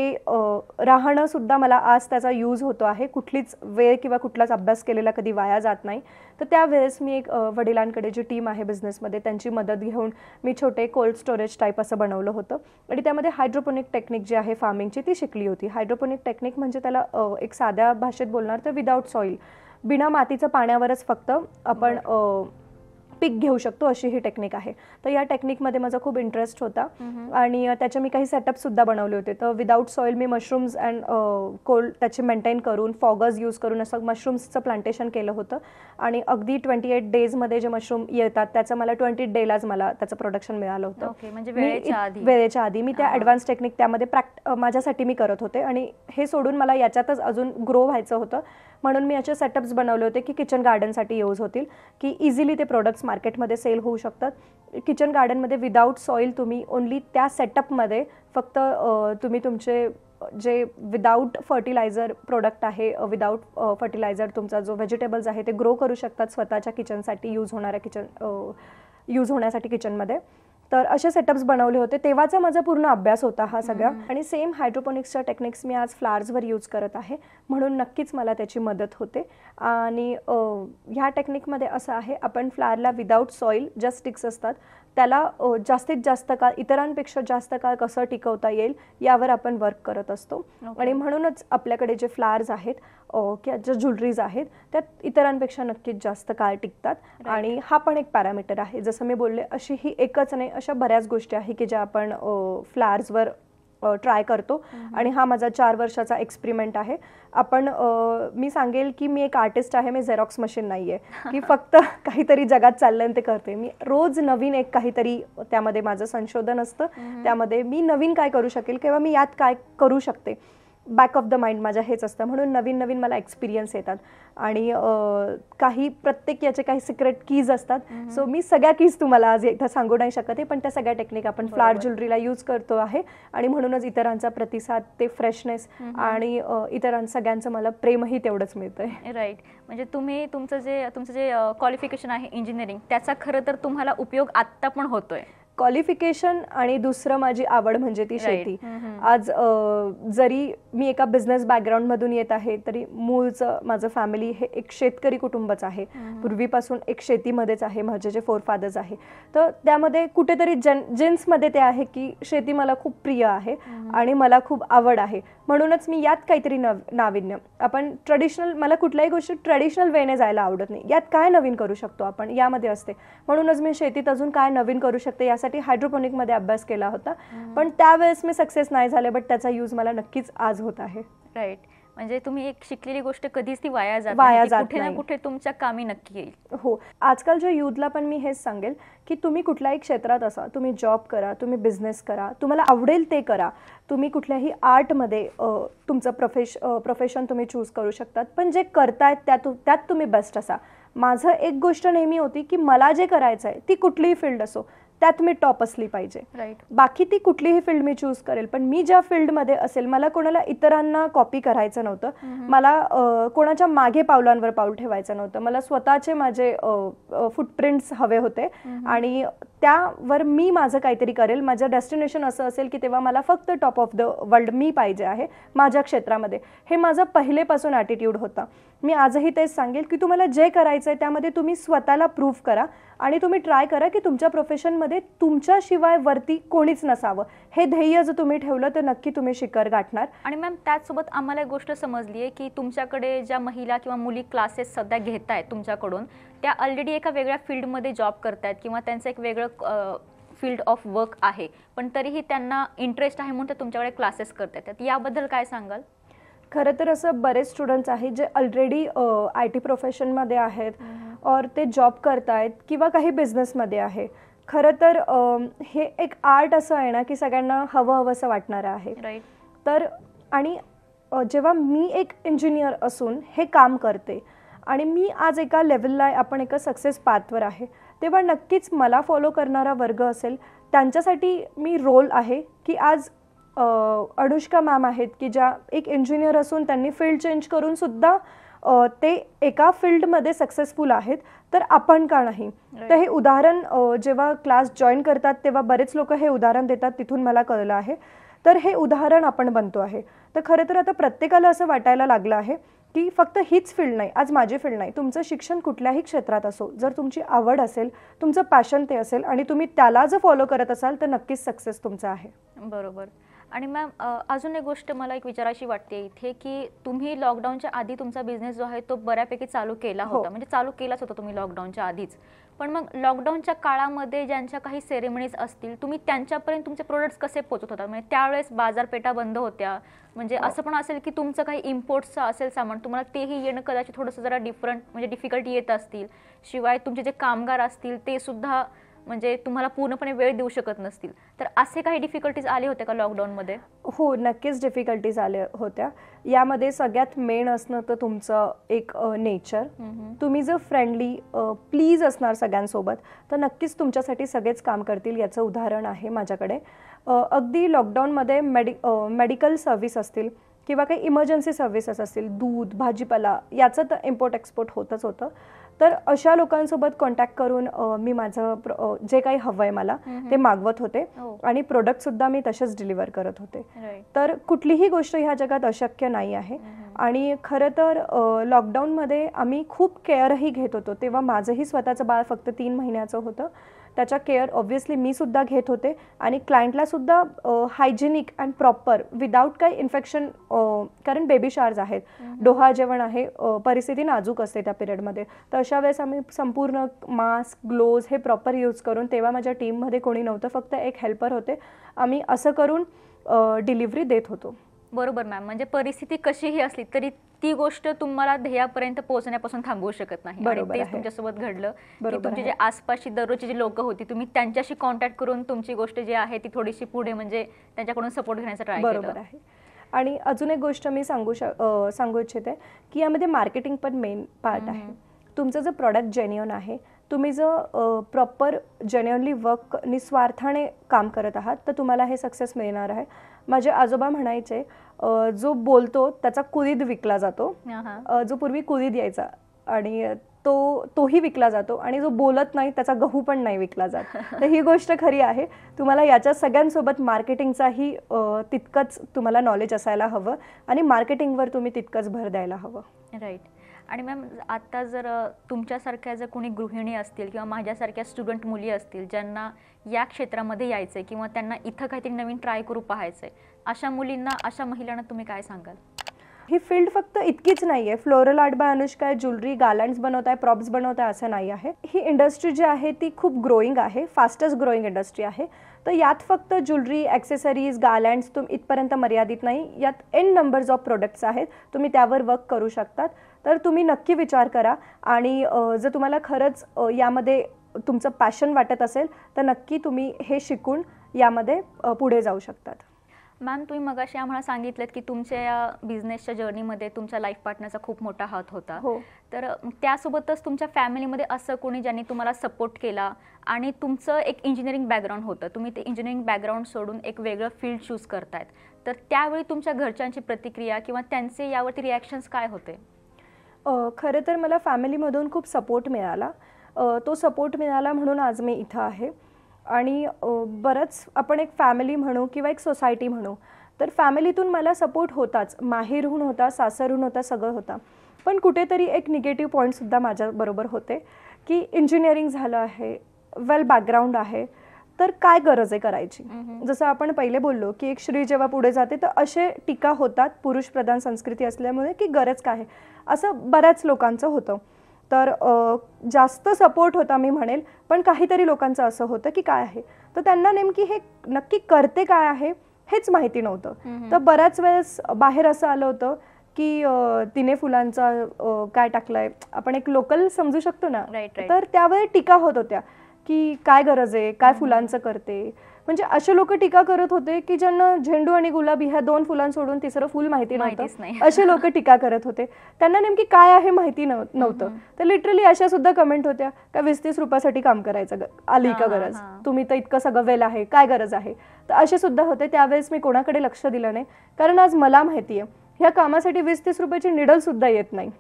राहणंसुद्धा मला आज त्याचा यूज होतो आहे कुठलीच वेळ किंवा कुठलाच अभ्यास केलेला कधी वाया जात नाही तर त्यावेळेस मी एक वडिलांकडे जी टीम आहे बिझनेसमध्ये त्यांची मदत घेऊन मी छोटे कोल्ड स्टोरेज टाईप असं बनवलं होतं आणि त्यामध्ये हायड्रोपोनिक टेक्निक जी आहे फार्मिंगची ती शिकली होती हायड्रोपोनिक टेक्निक म्हणजे त्याला एक साध्या भाषेत बोलणार तर विदाऊट सॉईल बिना मातीचं पाण्यावरच फक्त आपण पीक घेऊ शकतो अशी ही टेक्निक आहे तर या टेक्निकमध्ये माझा खूप इंटरेस्ट होता आणि त्याचे मी काही सेटअप सुद्धा बनवले होते तर विदाउट सॉइल मी मशरूम्स अँड कोल्ड त्याचे मेंटेन करून फॉगर्स यूज करून असं मशरूम्सचं प्लांटेशन केलं होतं आणि अगदी ट्वेंटी एट डेजमध्ये जे मशरूम येतात त्याचं मला ट्वेंटी डेलाच मला त्याचं प्रोडक्शन मिळालं होतं म्हणजे वेळेच्या आधी मी त्या ॲडव्हान्स टेक्निक त्यामध्ये प्रॅक्ट माझ्यासाठी मी करत होते आणि हे सोडून मला याच्यातच अजून ग्रो व्हायचं होतं म्हणून मी असे सेटअप्स बनवले होते की किचन गार्डनसाठी यूज होतील की इझिली ते प्रोडक्ट्स मार्केटमध्ये सेल होऊ शकतात किचन गार्डनमध्ये विदाऊट सॉईल तुम्ही ओनली त्या सेटअपमध्ये फक्त तुम्ही तुमचे जे विदाऊट फर्टिलायझर प्रोडक्ट आहे विदाऊट फर्टिलायझर तुमचा जो व्हेजिटेबल्स आहे ते ग्रो करू शकतात स्वतःच्या किचनसाठी यूज होणाऱ्या किचन यूज होण्यासाठी किचनमध्ये तर असे सेटअप्स बनवले होते तेव्हाचा माझा पूर्ण अभ्यास होता हा सगळा आणि सेम हायड्रोपोनिक्सच्या टेक्निक्स मी आज फ्लार्सवर यूज करत आहे म्हणून नक्कीच मला त्याची मदत होते आणि ह्या टेक्निकमध्ये असं आहे आपण फ्लारला विदाऊट सॉईल ज्या स्टिक्स असतात त्याला जास्तीत जास्त काळ इतरांपेक्षा जास्त काळ कसं टिकवता येईल यावर आपण वर्क करत असतो आणि म्हणूनच आपल्याकडे जे फ्लार्स आहेत किंवा ज्या ज्वेलरीज आहेत त्यात इतरांपेक्षा नक्कीच जास्त काळ टिकतात आणि हा पण एक पॅरामीटर आहे जसं मी बोलले अशी ही एकच नाही अशा बऱ्याच गोष्टी आहे की ज्या आपण फ्लावर्सवर ट्राय करतो आणि हा माझा चार वर्षाचा एक्सपेरिमेंट आहे आपण मी सांगेल की मी एक आर्टिस्ट आहे मी झेरॉक्स मशीन नाही आहे की फक्त काहीतरी जगात चाललं ते करते मी रोज नवीन एक काहीतरी त्यामध्ये माझं संशोधन असतं त्यामध्ये मी नवीन काय करू शकेल किंवा मी यात काय करू शकते बॅक ऑफ द माइंड माझ्या हेच असतं म्हणून नवीन नवीन मला एक्सपिरियन्स येतात आणि काही प्रत्येक याचे काही सिक्रेट कीज असतात सो मी सगळ्या कीज तुम्हाला आज एकदा सांगू नाही शकत आहे पण त्या सगळ्या टेक्निक आपण फ्लार ज्वेलरीला यूज करतो आहे आणि म्हणूनच इतरांचा प्रतिसाद ते फ्रेशनेस आणि इतरांसग्यांचं सगळ्यांचं मला प्रेमही तेवढंच मिळतंय राईट म्हणजे तुम्ही तुमचं जे तुमचं जे क्वालिफिकेशन आहे इंजिनिअरिंग त्याचा खरं तर तुम्हाला उपयोग आत्ता पण होतोय क्वालिफिकेशन आणि दुसरं माझी आवड म्हणजे ती शेती आज जरी मी एका बिझनेस बॅकग्राऊंड मधून येत आहे तरी मूळचं माझं फॅमिली हे एक शेतकरी कुटुंबच आहे पूर्वीपासून एक शेतीमध्येच आहे माझे जे फोर फादर्स आहे तर त्यामध्ये कुठेतरी जन जेन्ट्समध्ये ते आहे की शेती मला खूप प्रिय आहे आणि मला खूप आवड आहे म्हणूनच मी यात काहीतरी नव नाविन्य आपण ट्रेडिशनल मला कुठल्याही गोष्टी ट्रेडिशनल वेने जायला आवडत नाही यात काय नवीन करू शकतो आपण यामध्ये असते म्हणूनच मी शेतीत अजून काय नवीन करू शकते यासाठी हायड्रोपोनिक हायड्रोपोनिकमध्ये अभ्यास केला होता पण त्यावेळेस मी सक्सेस नाही झाले बट त्याचा यूज मला नक्कीच आज होत आहे राईट म्हणजे तुम्ही एक शिकलेली गोष्ट कधीच ती वाया जात वाया म्हणजे जात कुठे ना कुठे तुमच्या कामी नक्की येईल हो जो युथला पण मी हेच सांगेल की तुम्ही कुठल्याही क्षेत्रात असा तुम्ही जॉब करा तुम्ही बिझनेस करा तुम्हाला आवडेल ते करा तुम्ही कुठल्याही आर्टमध्ये तुमचं प्रोफेश प्रोफेशन तुम्ही चूज करू शकतात पण जे करतायत त्यात त्यात तुम्ही बेस्ट असा माझं एक गोष्ट नेहमी होती की मला जे करायचं आहे ती कुठलीही फील्ड असो त्यात मी टॉप असली पाहिजे बाकी ती कुठलीही फील्ड मी चूज करेल पण मी ज्या फील्डमध्ये असेल मला कोणाला इतरांना कॉपी करायचं नव्हतं मला कोणाच्या मागे पावलांवर पाऊल ठेवायचं नव्हतं मला स्वतःचे माझे फुटप्रिंट्स हवे होते आणि त्यावर मी माझं काहीतरी करेल माझं डेस्टिनेशन असं असेल की तेव्हा मला फक्त टॉप ऑफ द वर्ल्ड मी पाहिजे आहे माझ्या क्षेत्रामध्ये हे माझं पहिलेपासून ॲटिट्यूड होता मी आजही तेच सांगेल की तुम्हाला जे करायचं आहे त्यामध्ये तुम्ही स्वतःला प्रूफ करा आणि तुम्ही ट्राय करा की तुमच्या प्रोफेशनमध्ये तुमच्याशिवाय वरती कोणीच नसावं हे ध्येय जर तुम्ही ठेवलं तर नक्की तुम्ही शिखर गाठणार आणि मॅम त्याचसोबत आम्हाला एक गोष्ट समजली आहे की तुमच्याकडे ज्या महिला किंवा मुली क्लासेस सध्या घेत आहेत तुमच्याकडून त्या ऑलरेडी एका वेगळ्या फील्डमध्ये जॉब आहेत किंवा त्यांचं एक वेगळं फील्ड ऑफ वर्क आहे पण तरीही त्यांना इंटरेस्ट आहे म्हणून ते तुमच्याकडे क्लासेस करतात याबद्दल काय सांगाल खरं तर असं बरेच स्टुडंट्स आहेत जे ऑलरेडी आय टी प्रोफेशनमध्ये आहेत और ते जॉब करतायत किंवा काही बिझनेसमध्ये आहे खरं तर हे एक आर्ट असं आहे ना की सगळ्यांना हवं हवं असं वाटणारं आहे तर आणि जेव्हा मी एक इंजिनियर असून हे काम करते आणि मी आज एका लेवलला आपण एका सक्सेस पाथवर आहे तेव्हा नक्कीच मला फॉलो करणारा वर्ग असेल त्यांच्यासाठी मी रोल आहे की आज अनुष्का मॅम आहेत की ज्या एक इंजिनियर असून त्यांनी फील्ड चेंज करून सुद्धा ते एका फील्डमध्ये सक्सेसफुल आहेत तर आपण का नाही तर हे उदाहरण जेव्हा क्लास जॉईन करतात तेव्हा बरेच लोक हे उदाहरण देतात तिथून मला कळलं आहे तर हे उदाहरण आपण बनतो आहे तर खरं तर आता प्रत्येकाला असं वाटायला लागलं आहे की फक्त हीच फील्ड नाही आज माझी फील्ड नाही तुमचं शिक्षण कुठल्याही क्षेत्रात असो जर तुमची आवड असेल तुमचं पॅशन ते असेल आणि तुम्ही त्याला जर फॉलो करत असाल तर नक्कीच सक्सेस तुमचा आहे बरोबर आणि मॅम अजून एक गोष्ट मला एक विचाराशी वाटते इथे की तुम्ही लॉकडाऊनच्या आधी तुमचा बिझनेस जो आहे तो बऱ्यापैकी चालू केला हो. होता म्हणजे चालू केलाच होता तुम्ही लॉकडाऊनच्या आधीच पण मग लॉकडाऊनच्या काळामध्ये ज्यांच्या काही सेरेमनीज असतील तुम्ही त्यांच्यापर्यंत तुमचे प्रोडक्ट्स कसे पोहोचत होता म्हणजे त्यावेळेस बाजारपेठा बंद होत्या म्हणजे हो. असं पण असेल की तुमचं काही इम्पोर्टचं असेल सामान तुम्हाला तेही येणं कदाचित थोडंसं जरा डिफरंट म्हणजे डिफिकल्टी येत असतील शिवाय तुमचे जे कामगार असतील ते सुद्धा म्हणजे तुम्हाला पूर्णपणे वेळ देऊ शकत नसतील तर असे काही डिफिकल्टीज आले होते का लॉकडाऊनमध्ये हो नक्कीच डिफिकल्टीज आल्या होत्या यामध्ये सगळ्यात मेन असणं तर तुमचं एक नेचर तुम्ही जर फ्रेंडली प्लीज असणार सगळ्यांसोबत तर नक्कीच तुमच्यासाठी सगळेच काम करतील याचं उदाहरण आहे माझ्याकडे अगदी लॉकडाऊनमध्ये मेडि मेडिकल सर्व्हिस असतील किंवा काही इमर्जन्सी सर्व्हिसेस असतील दूध भाजीपाला याचं तर इम्पोर्ट एक्सपोर्ट होतच होतं तर अशा लोकांसोबत कॉन्टॅक्ट करून मी माझं जे काही हवं आहे मला ते मागवत होते हो. आणि प्रोडक्ट सुद्धा मी तसेच डिलिव्हर करत होते तर कुठलीही गोष्ट ह्या जगात अशक्य नाही आहे आणि खरं तर लॉकडाऊनमध्ये आम्ही खूप केअरही घेत होतो तेव्हा माझंही स्वतःचं बाळ फक्त तीन महिन्याचं होतं त्याच्या केअर ऑब्व्हियसली मी सुद्धा घेत होते आणि क्लायंटलासुद्धा हायजेनिक अँड प्रॉपर विदाऊट काही इन्फेक्शन कारण बेबी शार्ज आहेत डोहा जेवण आहे परिस्थिती नाजूक असते त्या पिरियडमध्ये तर अशा वेळेस आम्ही संपूर्ण मास्क ग्लोव्ज हे प्रॉपर यूज करून तेव्हा माझ्या टीममध्ये कोणी नव्हतं फक्त एक हेल्पर होते आम्ही असं करून डिलिव्हरी देत होतो बरोबर मॅम म्हणजे परिस्थिती कशीही असली तरी ती गोष्ट तुम्हाला ध्येयापर्यंत पोहोचण्यापासून थांबवू शकत नाही तुमच्यासोबत घडलं की तुमची जे आसपासची दररोजची जी लोक होती तुम्ही त्यांच्याशी कॉन्टॅक्ट करून तुमची गोष्ट जी आहे ती थोडीशी पुढे म्हणजे त्यांच्याकडून सपोर्ट घेण्याचा ट्राय बरोबर आहे आणि अजून एक गोष्ट मी सांगू श सांगू इच्छिते की यामध्ये मार्केटिंग पण मेन पार्ट आहे तुमचं जर प्रॉडक्ट जेन्युअन आहे तुम्ही जर प्रॉपर जेन्युअनली वर्क निस्वार्थाने काम करत आहात तर तुम्हाला हे सक्सेस मिळणार आहे माझे आजोबा म्हणायचे जो बोलतो त्याचा कुरीद विकला जातो जो पूर्वी कुरीद यायचा आणि तो तोही विकला जातो आणि जो बोलत नाही त्याचा गहू पण नाही विकला जात तर ही गोष्ट खरी आहे तुम्हाला याच्या सगळ्यांसोबत मार्केटिंगचाही तितकंच तुम्हाला नॉलेज असायला हवं आणि मार्केटिंगवर तुम्ही तितकंच भर द्यायला हवं राईट आणि मॅम आत्ता जर तुमच्यासारख्या जर कोणी गृहिणी असतील किंवा माझ्यासारख्या स्टुडंट मुली असतील ज्यांना या क्षेत्रामध्ये यायचं आहे किंवा त्यांना इथं काहीतरी नवीन ट्राय करू पाहायचं आहे अशा मुलींना अशा महिलांना तुम्ही काय सांगाल ही फील्ड फक्त इतकीच नाही आहे floral art by Anushka jewellery garlands बनवत आहे प्रॉप्स बनवत आहे असं नाही आहे ही इंडस्ट्री जी आहे ती खूप ग्रोईंग आहे फास्टेस्ट ग्रोईंग इंडस्ट्री आहे तर यात फक्त ज्वेलरी ॲक्सेसरीज गार्लँड्स तुम इथपर्यंत मर्यादित नाही यात एन नंबर्स ऑफ प्रोडक्ट्स आहेत तुम्ही त्यावर वर्क करू शकतात तर तुम्ही नक्की विचार करा आणि जर तुम्हाला खरंच यामध्ये तुमचं पॅशन वाटत असेल तर नक्की तुम्ही हे शिकून यामध्ये पुढे जाऊ शकतात मॅम तुम्ही मग अशी आम्हाला सांगितलं की तुमच्या या बिझनेसच्या जर्नीमध्ये तुमच्या लाईफ पार्टनरचा खूप मोठा हात होता हो तर त्यासोबतच तुमच्या फॅमिलीमध्ये असं कोणी ज्यांनी तुम्हाला सपोर्ट केला आणि तुमचं एक इंजिनिअरिंग बॅकग्राऊंड होतं तुम्ही ते इंजिनिअरिंग बॅकग्राऊंड सोडून एक वेगळं फील्ड चूज करतायत तर त्यावेळी तुमच्या घरच्यांची प्रतिक्रिया किंवा त्यांचे यावरती रिॲक्शन्स काय होते खरं तर मला फॅमिलीमधून खूप सपोर्ट मिळाला तो सपोर्ट मिळाला म्हणून आज मी इथं आहे आणि बरंच आपण एक फॅमिली म्हणू किंवा एक सोसायटी म्हणू तर फॅमिलीतून मला सपोर्ट होताच माहेरहून होता सासरहून होता सगळं होता पण कुठेतरी एक निगेटिव्ह पॉईंटसुद्धा माझ्याबरोबर होते की इंजिनिअरिंग झालं आहे वेल बॅकग्राऊंड आहे तर काय गरज आहे करायची जसं आपण पहिले बोललो की एक स्त्री जेव्हा पुढे जाते तर असे टीका होतात पुरुष प्रधान संस्कृती असल्यामुळे की गरज काय आहे असं बऱ्याच लोकांचं होतं तर जास्त सपोर्ट होता मी म्हणेल पण काहीतरी लोकांचं असं होतं की काय आहे तर त्यांना नेमकी हे नक्की करते काय आहे हेच माहिती नव्हतं तर बऱ्याच वेळेस बाहेर असं आलं होतं की तिने फुलांचा काय टाकलाय आपण एक लोकल समजू शकतो ना तर त्यावेळी टीका होत होत्या की काय गरज आहे काय फुलांचं करते म्हणजे असे लोक टीका करत होते की ज्यांना झेंडू आणि गुलाब ह्या दोन फुलां सोडून तिसरं फुल माहिती नव्हतं असे लोक टीका करत होते त्यांना नेमकी काय आहे माहिती नव्हतं तर लिटरली अशा सुद्धा कमेंट होत्या का वीस तीस रुपयासाठी काम करायचं आली का गरज तुम्ही तर इतकं सगळं वेल आहे काय गरज आहे तर असे सुद्धा होते त्यावेळेस मी कोणाकडे लक्ष दिलं नाही कारण आज मला माहिती आहे ह्या कामासाठी वीस तीस रुपयाची निडल सुद्धा येत नाही हो.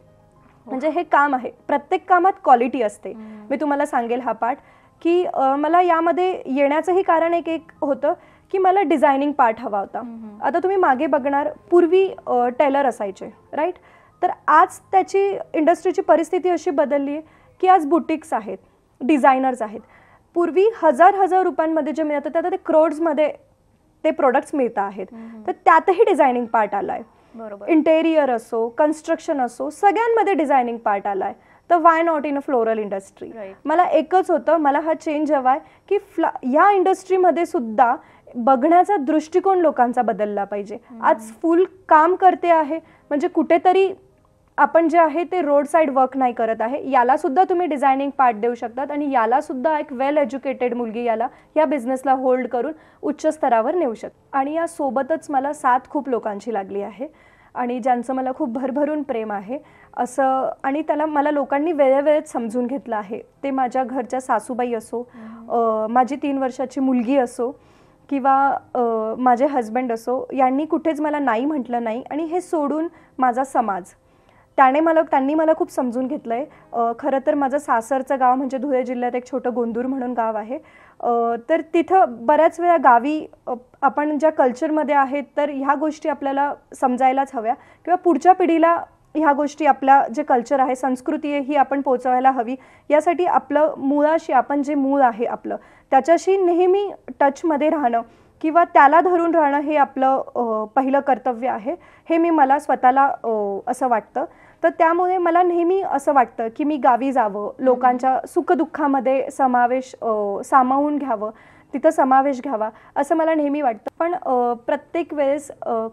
म्हणजे हे काम आहे प्रत्येक कामात क्वालिटी असते मी तुम्हाला सांगेल हा पाठ की मला यामध्ये येण्याचंही कारण एक एक होतं की मला डिझायनिंग पार्ट हवा होता आता तुम्ही मागे बघणार पूर्वी टेलर असायचे राईट तर आज त्याची इंडस्ट्रीची परिस्थिती अशी बदलली आहे की आज बुटिक्स आहेत डिझायनर्स आहेत पूर्वी हजार हजार रुपयांमध्ये जे मिळतं त्यात ते क्रोड्समध्ये ते प्रोडक्ट्स मिळत आहेत तर त्यातही डिझायनिंग पार्ट आलाय आहे बरोबर इंटेरियर असो कन्स्ट्रक्शन असो सगळ्यांमध्ये डिझायनिंग पार्ट आलाय आहे तर why not in a floral industry मला एकच होतं मला हा चेंज हवा आहे की फ्ला या इंडस्ट्रीमध्ये सुद्धा बघण्याचा दृष्टिकोन लोकांचा बदलला पाहिजे आज फुल काम करते आहे म्हणजे कुठेतरी आपण जे आहे ते रोड साईड वर्क नाही करत आहे याला सुद्धा तुम्ही डिझायनिंग पार्ट देऊ शकतात आणि याला सुद्धा एक वेल एज्युकेटेड मुलगी याला या बिझनेसला होल्ड करून उच्च स्तरावर नेऊ शकत आणि यासोबतच मला साथ खूप लोकांची लागली आहे आणि ज्यांचं मला खूप भरभरून प्रेम आहे असं आणि त्याला मला लोकांनी वेळेवेळेत समजून घेतलं आहे ते माझ्या घरच्या सासूबाई असो माझी तीन वर्षाची मुलगी असो किंवा माझे हस्बंड असो यांनी कुठेच मला नाही म्हटलं नाही आणि हे सोडून माझा समाज त्याने मला त्यांनी मला खूप समजून घेतलं आहे खरं तर माझं सासरचं गाव म्हणजे धुळे जिल्ह्यात एक छोटं गोंदूर म्हणून गाव आहे तर तिथं बऱ्याच वेळा गावी आपण ज्या कल्चरमध्ये आहेत तर ह्या गोष्टी आपल्याला समजायलाच हव्या किंवा पुढच्या पिढीला ह्या गोष्टी आपला जे कल्चर आहे संस्कृती आहे ही आपण पोचवायला हवी यासाठी आपलं मुळाशी आपण जे मूळ आहे आपलं त्याच्याशी नेहमी टचमध्ये राहणं किंवा त्याला धरून राहणं हे आपलं पहिलं कर्तव्य आहे हे मी मला स्वतःला असं वाटतं तर त्यामुळे मला नेहमी असं वाटतं की मी गावी जावं लोकांच्या सुखदुःखामध्ये समावेश सामावून घ्यावं तिथं समावेश घ्यावा असं मला नेहमी वाटतं पण प्रत्येक वेळेस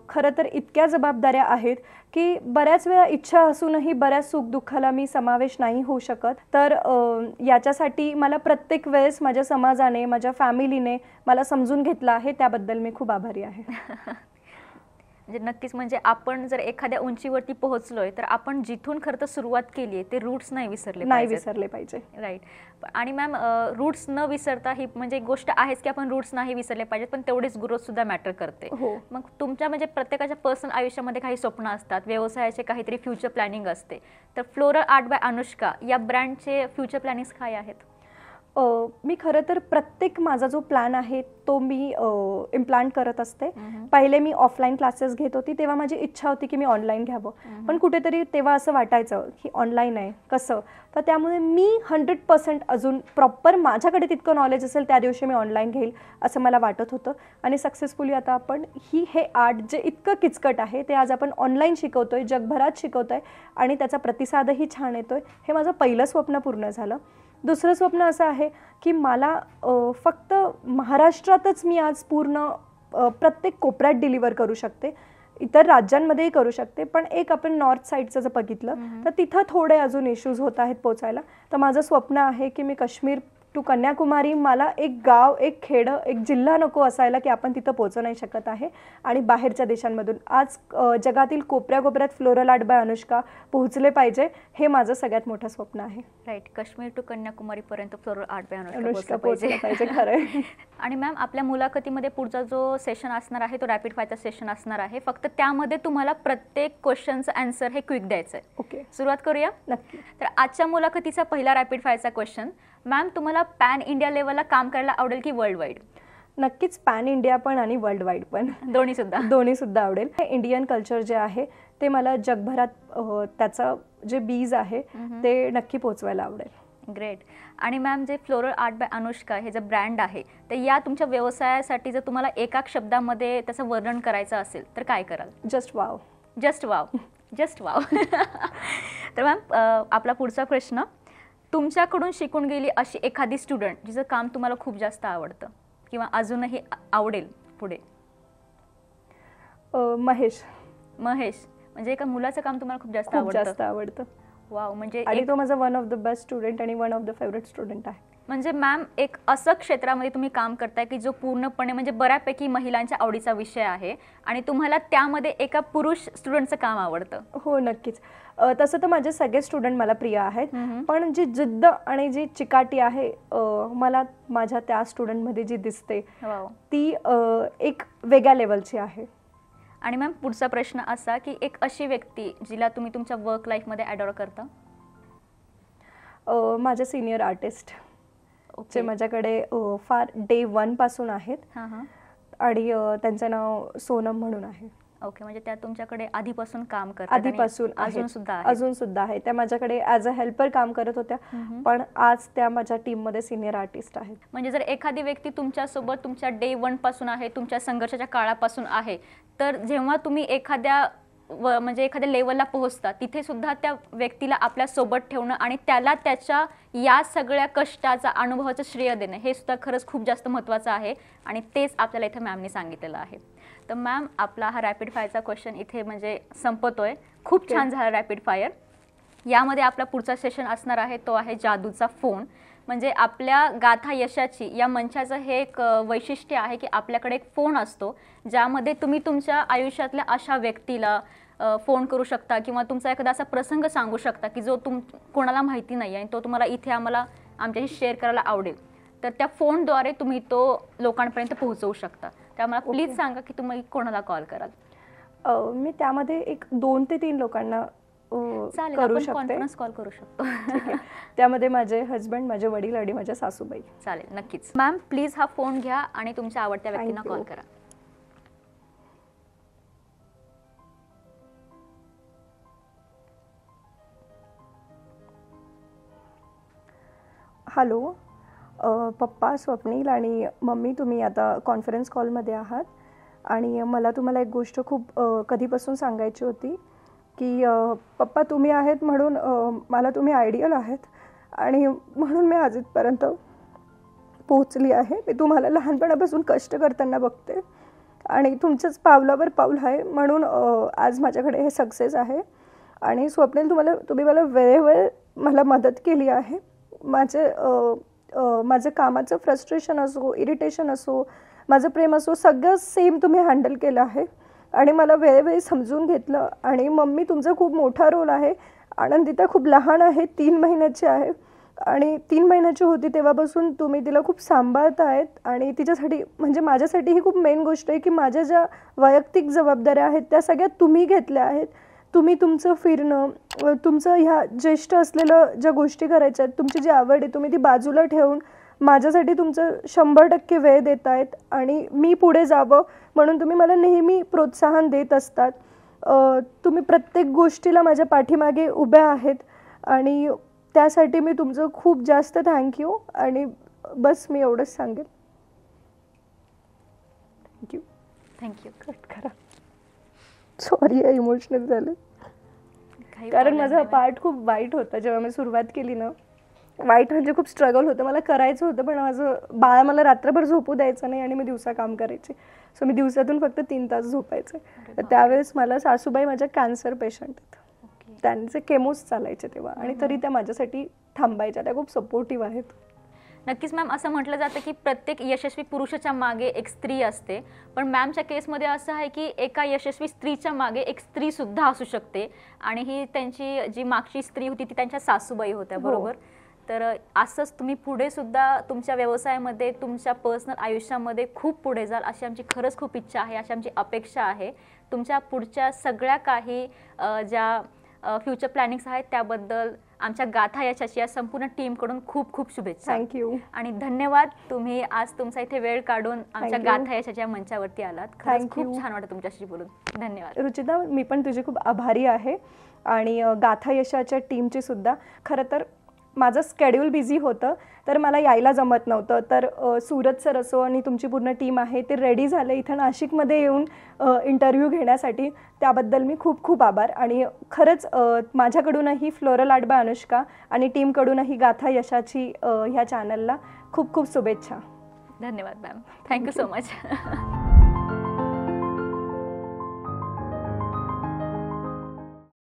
खरं तर इतक्या जबाबदाऱ्या आहेत की बऱ्याच वेळा इच्छा असूनही बऱ्याच सुखदुःखाला मी समावेश नाही होऊ शकत तर याच्यासाठी मला प्रत्येक वेळेस माझ्या समाजाने माझ्या फॅमिलीने मला समजून घेतलं आहे त्याबद्दल मी खूप आभारी आहे म्हणजे नक्कीच म्हणजे आपण जर एखाद्या उंचीवरती पोहोचलोय तर आपण जिथून खरं तर सुरुवात केली आहे ते रूट्स नाही विसरले नाही विसरले पाहिजे राईट आणि मॅम रूट्स न विसरता ही म्हणजे गोष्ट आहेच की आपण रूट्स नाही विसरले पाहिजेत पण तेवढीच ग्रोथ सुद्धा मॅटर करते हो मग तुमच्या म्हणजे प्रत्येकाच्या पर्सनल आयुष्यामध्ये काही स्वप्न असतात व्यवसायाचे काहीतरी फ्युचर प्लॅनिंग असते तर फ्लोरल आर्ट बाय अनुष्का या ब्रँडचे फ्युचर प्लॅनिंग्स काय आहेत मी खरं तर प्रत्येक माझा जो प्लॅन आहे तो मी इम्प्लांट करत असते पहिले मी ऑफलाईन क्लासेस घेत होती तेव्हा माझी इच्छा होती की मी ऑनलाईन घ्यावं पण कुठेतरी तेव्हा असं वाटायचं की ऑनलाईन आहे कसं तर त्यामुळे मी हंड्रेड पर्सेंट अजून प्रॉपर माझ्याकडे तितकं नॉलेज असेल त्या दिवशी मी ऑनलाईन घेईल असं मला वाटत होतं आणि सक्सेसफुली आता आपण ही हे आर्ट जे इतकं किचकट आहे ते आज आपण ऑनलाईन शिकवतोय जगभरात शिकवतोय आणि त्याचा प्रतिसादही छान येतोय हे माझं पहिलं स्वप्न पूर्ण झालं दुसरं स्वप्न असं आहे की मला फक्त महाराष्ट्रातच मी आज पूर्ण प्रत्येक कोपऱ्यात डिलिव्हर करू शकते इतर राज्यांमध्येही करू शकते पण एक आपण नॉर्थ साईडचं जर बघितलं तर तिथं थोडे अजून इश्यूज होत आहेत पोचायला तर माझं स्वप्न आहे की मी काश्मीर टू कन्याकुमारी मला एक गाव एक खेड एक जिल्हा नको असायला की आपण तिथं पोहोचू नाही शकत आहे आणि बाहेरच्या देशांमधून आज जगातील कोपऱ्या कोपऱ्यात फ्लोरल आर्ट बाय अनुष्का पोहोचले पाहिजे हे माझं सगळ्यात मोठं स्वप्न आहे राईट काश्मीर टू कन्याकुमारी पर्यंत फ्लोरल आर्ट बाय अनुष्का पोहोचले पाहिजे खरं आणि मॅम आपल्या मुलाखतीमध्ये पुढचा जो सेशन असणार आहे तो रॅपिड फायचा सेशन असणार आहे फक्त त्यामध्ये तुम्हाला प्रत्येक क्वेश्चनचं आन्सर हे क्विक द्यायचं आहे ओके सुरुवात करूया नक्की तर आजच्या मुलाखतीचा पहिला रॅपिड फायचा क्वेश्चन मॅम तुम्हाला पॅन इंडिया लेवलला काम करायला आवडेल की वर्ल्ड वाईड नक्कीच पॅन इंडिया पण आणि वर्ल्ड वाईड पण दोन्ही सुद्धा दोन्ही सुद्धा आवडेल इंडियन कल्चर जे आहे ते मला जगभरात त्याचं जे बीज आहे ते नक्की पोचवायला आवडेल ग्रेट आणि मॅम जे फ्लोरल आर्ट बाय अनुष्का हे जे ब्रँड आहे तर या तुमच्या व्यवसायासाठी जर तुम्हाला एका शब्दामध्ये त्याचं वर्णन करायचं असेल तर काय कराल just wow just wow just wow तर मॅम आपला पुढचा प्रश्न तुमच्याकडून शिकून गेली अशी एखादी स्टुडंट जिचं काम तुम्हाला खूप जास्त आवडतं किंवा अजूनही आवडेल पुढे महेश महेश म्हणजे एका मुलाचं काम तुम्हाला खूप जास्त आवडतं आवडतं वाव म्हणजे तो माझा one of the best student आणि one of the favourite student आहे म्हणजे मॅम एक असं क्षेत्रामध्ये तुम्ही काम करताय की जो पूर्णपणे म्हणजे बऱ्यापैकी महिलांच्या आवडीचा विषय आहे आणि तुम्हाला त्यामध्ये एका पुरुष स्टुडंटचं काम आवडतं हो नक्कीच तसं तर माझे सगळे स्टुडंट मला प्रिय आहेत पण जी जिद्द आणि जी चिकाटी आहे मला माझ्या त्या स्टुडंटमध्ये जी दिसते ती एक वेगळ्या लेवलची आहे आणि मॅम पुढचा प्रश्न असा की एक अशी व्यक्ती जिला तुम्ही तुमच्या वर्क लाईफमध्ये ॲडॉर करता माझे सिनियर आर्टिस्ट जे माझ्याकडे फार डे वन पासून आहेत आणि त्यांचं नाव सोनम म्हणून आहे ओके म्हणजे त्या तुमच्याकडे आधीपासून काम करत आधीपासून अजून सुद्धा अजून सुद्धा आहे त्या माझ्याकडे ऍज अ हेल्पर काम करत होत्या पण आज त्या माझ्या टीम मध्ये सिनियर आर्टिस्ट आहेत म्हणजे जर एखादी व्यक्ती तुमच्यासोबत तुमच्या डे वन पासून आहे तुमच्या संघर्षाच्या काळापासून आहे तर जेव्हा तुम्ही एखाद्या व म्हणजे एखाद्या लेवलला पोहोचतात तिथे सुद्धा त्या व्यक्तीला आपल्या सोबत ठेवणं आणि त्याला त्याच्या या सगळ्या कष्टाचा अनुभवाचं श्रेय देणं हे सुद्धा खरंच खूप जास्त महत्त्वाचं आहे आणि तेच आपल्याला इथे मॅमने सांगितलेलं आहे तर मॅम आपला हा रॅपिड फायरचा क्वेश्चन इथे म्हणजे संपतोय खूप छान झाला रॅपिड फायर यामध्ये आपला पुढचा सेशन असणार आहे तो आहे जादूचा फोन म्हणजे आपल्या गाथा यशाची या मंचाचं हे एक वैशिष्ट्य आहे की आपल्याकडे एक फोन असतो ज्यामध्ये तुम्ही तुमच्या आयुष्यातल्या अशा व्यक्तीला फोन करू शकता किंवा तुमचा एखादा असा प्रसंग सांगू शकता की जो तुम कोणाला माहिती नाही आहे आणि तो तुम्हाला इथे आम्हाला आमच्याशी शेअर करायला आवडेल तर त्या फोनद्वारे तुम्ही तो लोकांपर्यंत पोहोचवू शकता त्यामुळे प्लीज सांगा की तुम्ही कोणाला कॉल कराल मी त्यामध्ये एक दोन ते तीन लोकांना हो, करू कॉल करू शकतो त्यामध्ये माझे हजबंड माझे वडील आणि माझ्या सासूबाई चालेल नक्कीच मॅम प्लीज हा फोन घ्या आणि तुमच्या आवडत्या व्यक्तींना कॉल करा हॅलो पप्पा स्वप्नील आणि मम्मी तुम्ही आता कॉन्फरन्स कॉलमध्ये आहात आणि मला तुम्हाला एक गोष्ट खूप कधीपासून सांगायची होती की पप्पा तुम्ही आहेत म्हणून मला तुम्ही आयडियल आहेत आणि म्हणून मी आज इथपर्यंत पोहोचली आहे मी तुम्हाला लहानपणापासून कष्ट करताना बघते आणि तुमच्याच पावलावर पाऊल आहे म्हणून आज माझ्याकडे हे सक्सेस आहे आणि स्वप्नील तुम्हाला तुम्ही मला वेळेवर मला मदत केली आहे माझे माझं कामाचं फ्रस्ट्रेशन असो इरिटेशन असो माझं प्रेम असो सगळं सेम तुम्ही हँडल केलं आहे आणि मला वेळेवेळी समजून घेतलं आणि मम्मी तुमचा खूप मोठा रोल आहे आनंदिता खूप लहान आहे तीन महिन्याची आहे आणि तीन महिन्याची होती तेव्हापासून तुम्ही तिला खूप सांभाळत आहेत आणि तिच्यासाठी म्हणजे माझ्यासाठी ही खूप मेन गोष्ट आहे की माझ्या ज्या वैयक्तिक जबाबदाऱ्या आहेत त्या सगळ्या तुम्ही घेतल्या आहेत तुम्ही तुमचं फिरणं तुमचं ह्या ज्येष्ठ असलेलं ज्या गोष्टी करायच्या आहेत तुमची जी आवड आहे तुम्ही ती बाजूला ठेवून माझ्यासाठी तुमचं शंभर टक्के वेळ देत आहेत आणि मी पुढे जावं म्हणून तुम्ही मला नेहमी प्रोत्साहन देत असतात तुम्ही प्रत्येक गोष्टीला माझ्या पाठीमागे उभ्या आहेत आणि त्यासाठी मी तुमचं खूप जास्त थँक्यू आणि बस मी एवढंच सांगेन थँक्यू थँक्यू कट करा सॉरी इमोशनल झालं कारण माझा पार्ट खूप वाईट होता जेव्हा मी सुरुवात केली ना वाईट म्हणजे खूप स्ट्रगल होतं मला करायचं होतं पण माझं बाळ मला रात्रभर झोपू द्यायचं नाही आणि मी दिवसा काम करायचे सो मी दिवसातून फक्त तीन तास झोपायचे तर त्यावेळेस मला सासूबाई माझ्या कॅन्सर पेशंट आहेत त्यांचे केमोज चालायचे तेव्हा आणि तरी त्या माझ्यासाठी थांबायच्या त्या खूप सपोर्टिव्ह आहेत नक्कीच मॅम असं म्हटलं जातं की प्रत्येक यशस्वी पुरुषाच्या मागे एक स्त्री असते पण मॅमच्या केसमध्ये असं आहे की एका यशस्वी स्त्रीच्या मागे एक स्त्री सुद्धा असू शकते आणि ही त्यांची जी मागची स्त्री होती ती त्यांच्या सासूबाई होत्या हो. बरोबर हो। तर असंच तुम्ही पुढे सुद्धा तुमच्या व्यवसायामध्ये तुमच्या पर्सनल आयुष्यामध्ये खूप पुढे जाल अशी आमची खरंच खूप इच्छा आहे अशी आमची अपेक्षा आहे तुमच्या पुढच्या सगळ्या काही ज्या फ्युचर प्लॅनिंग्स आहेत त्याबद्दल आमच्या गाथा याच्याशी या संपूर्ण टीमकडून खूप खूप शुभेच्छा थँक्यू आणि धन्यवाद तुम्ही आज तुमचा इथे वेळ काढून आमच्या गाथा याच्याच्या मंचावरती आलात खूप छान वाटत तुमच्याशी बोलून धन्यवाद रुचिता मी पण तुझी खूप आभारी आहे आणि गाथा यशाच्या टीमची सुद्धा खरं तर माझं स्केड्यूल बिझी होतं तर मला यायला जमत नव्हतं तर सुरत सर असो आणि तुमची पूर्ण टीम आहे ते रेडी झालं इथं नाशिकमध्ये येऊन इंटरव्ह्यू घेण्यासाठी त्याबद्दल मी खूप खूप आभार आणि खरंच माझ्याकडूनही फ्लोरल आर्ट अनुष्का आणि टीमकडूनही गाथा यशाची ह्या चॅनलला खूप खूप शुभेच्छा धन्यवाद मॅम थँक्यू सो मच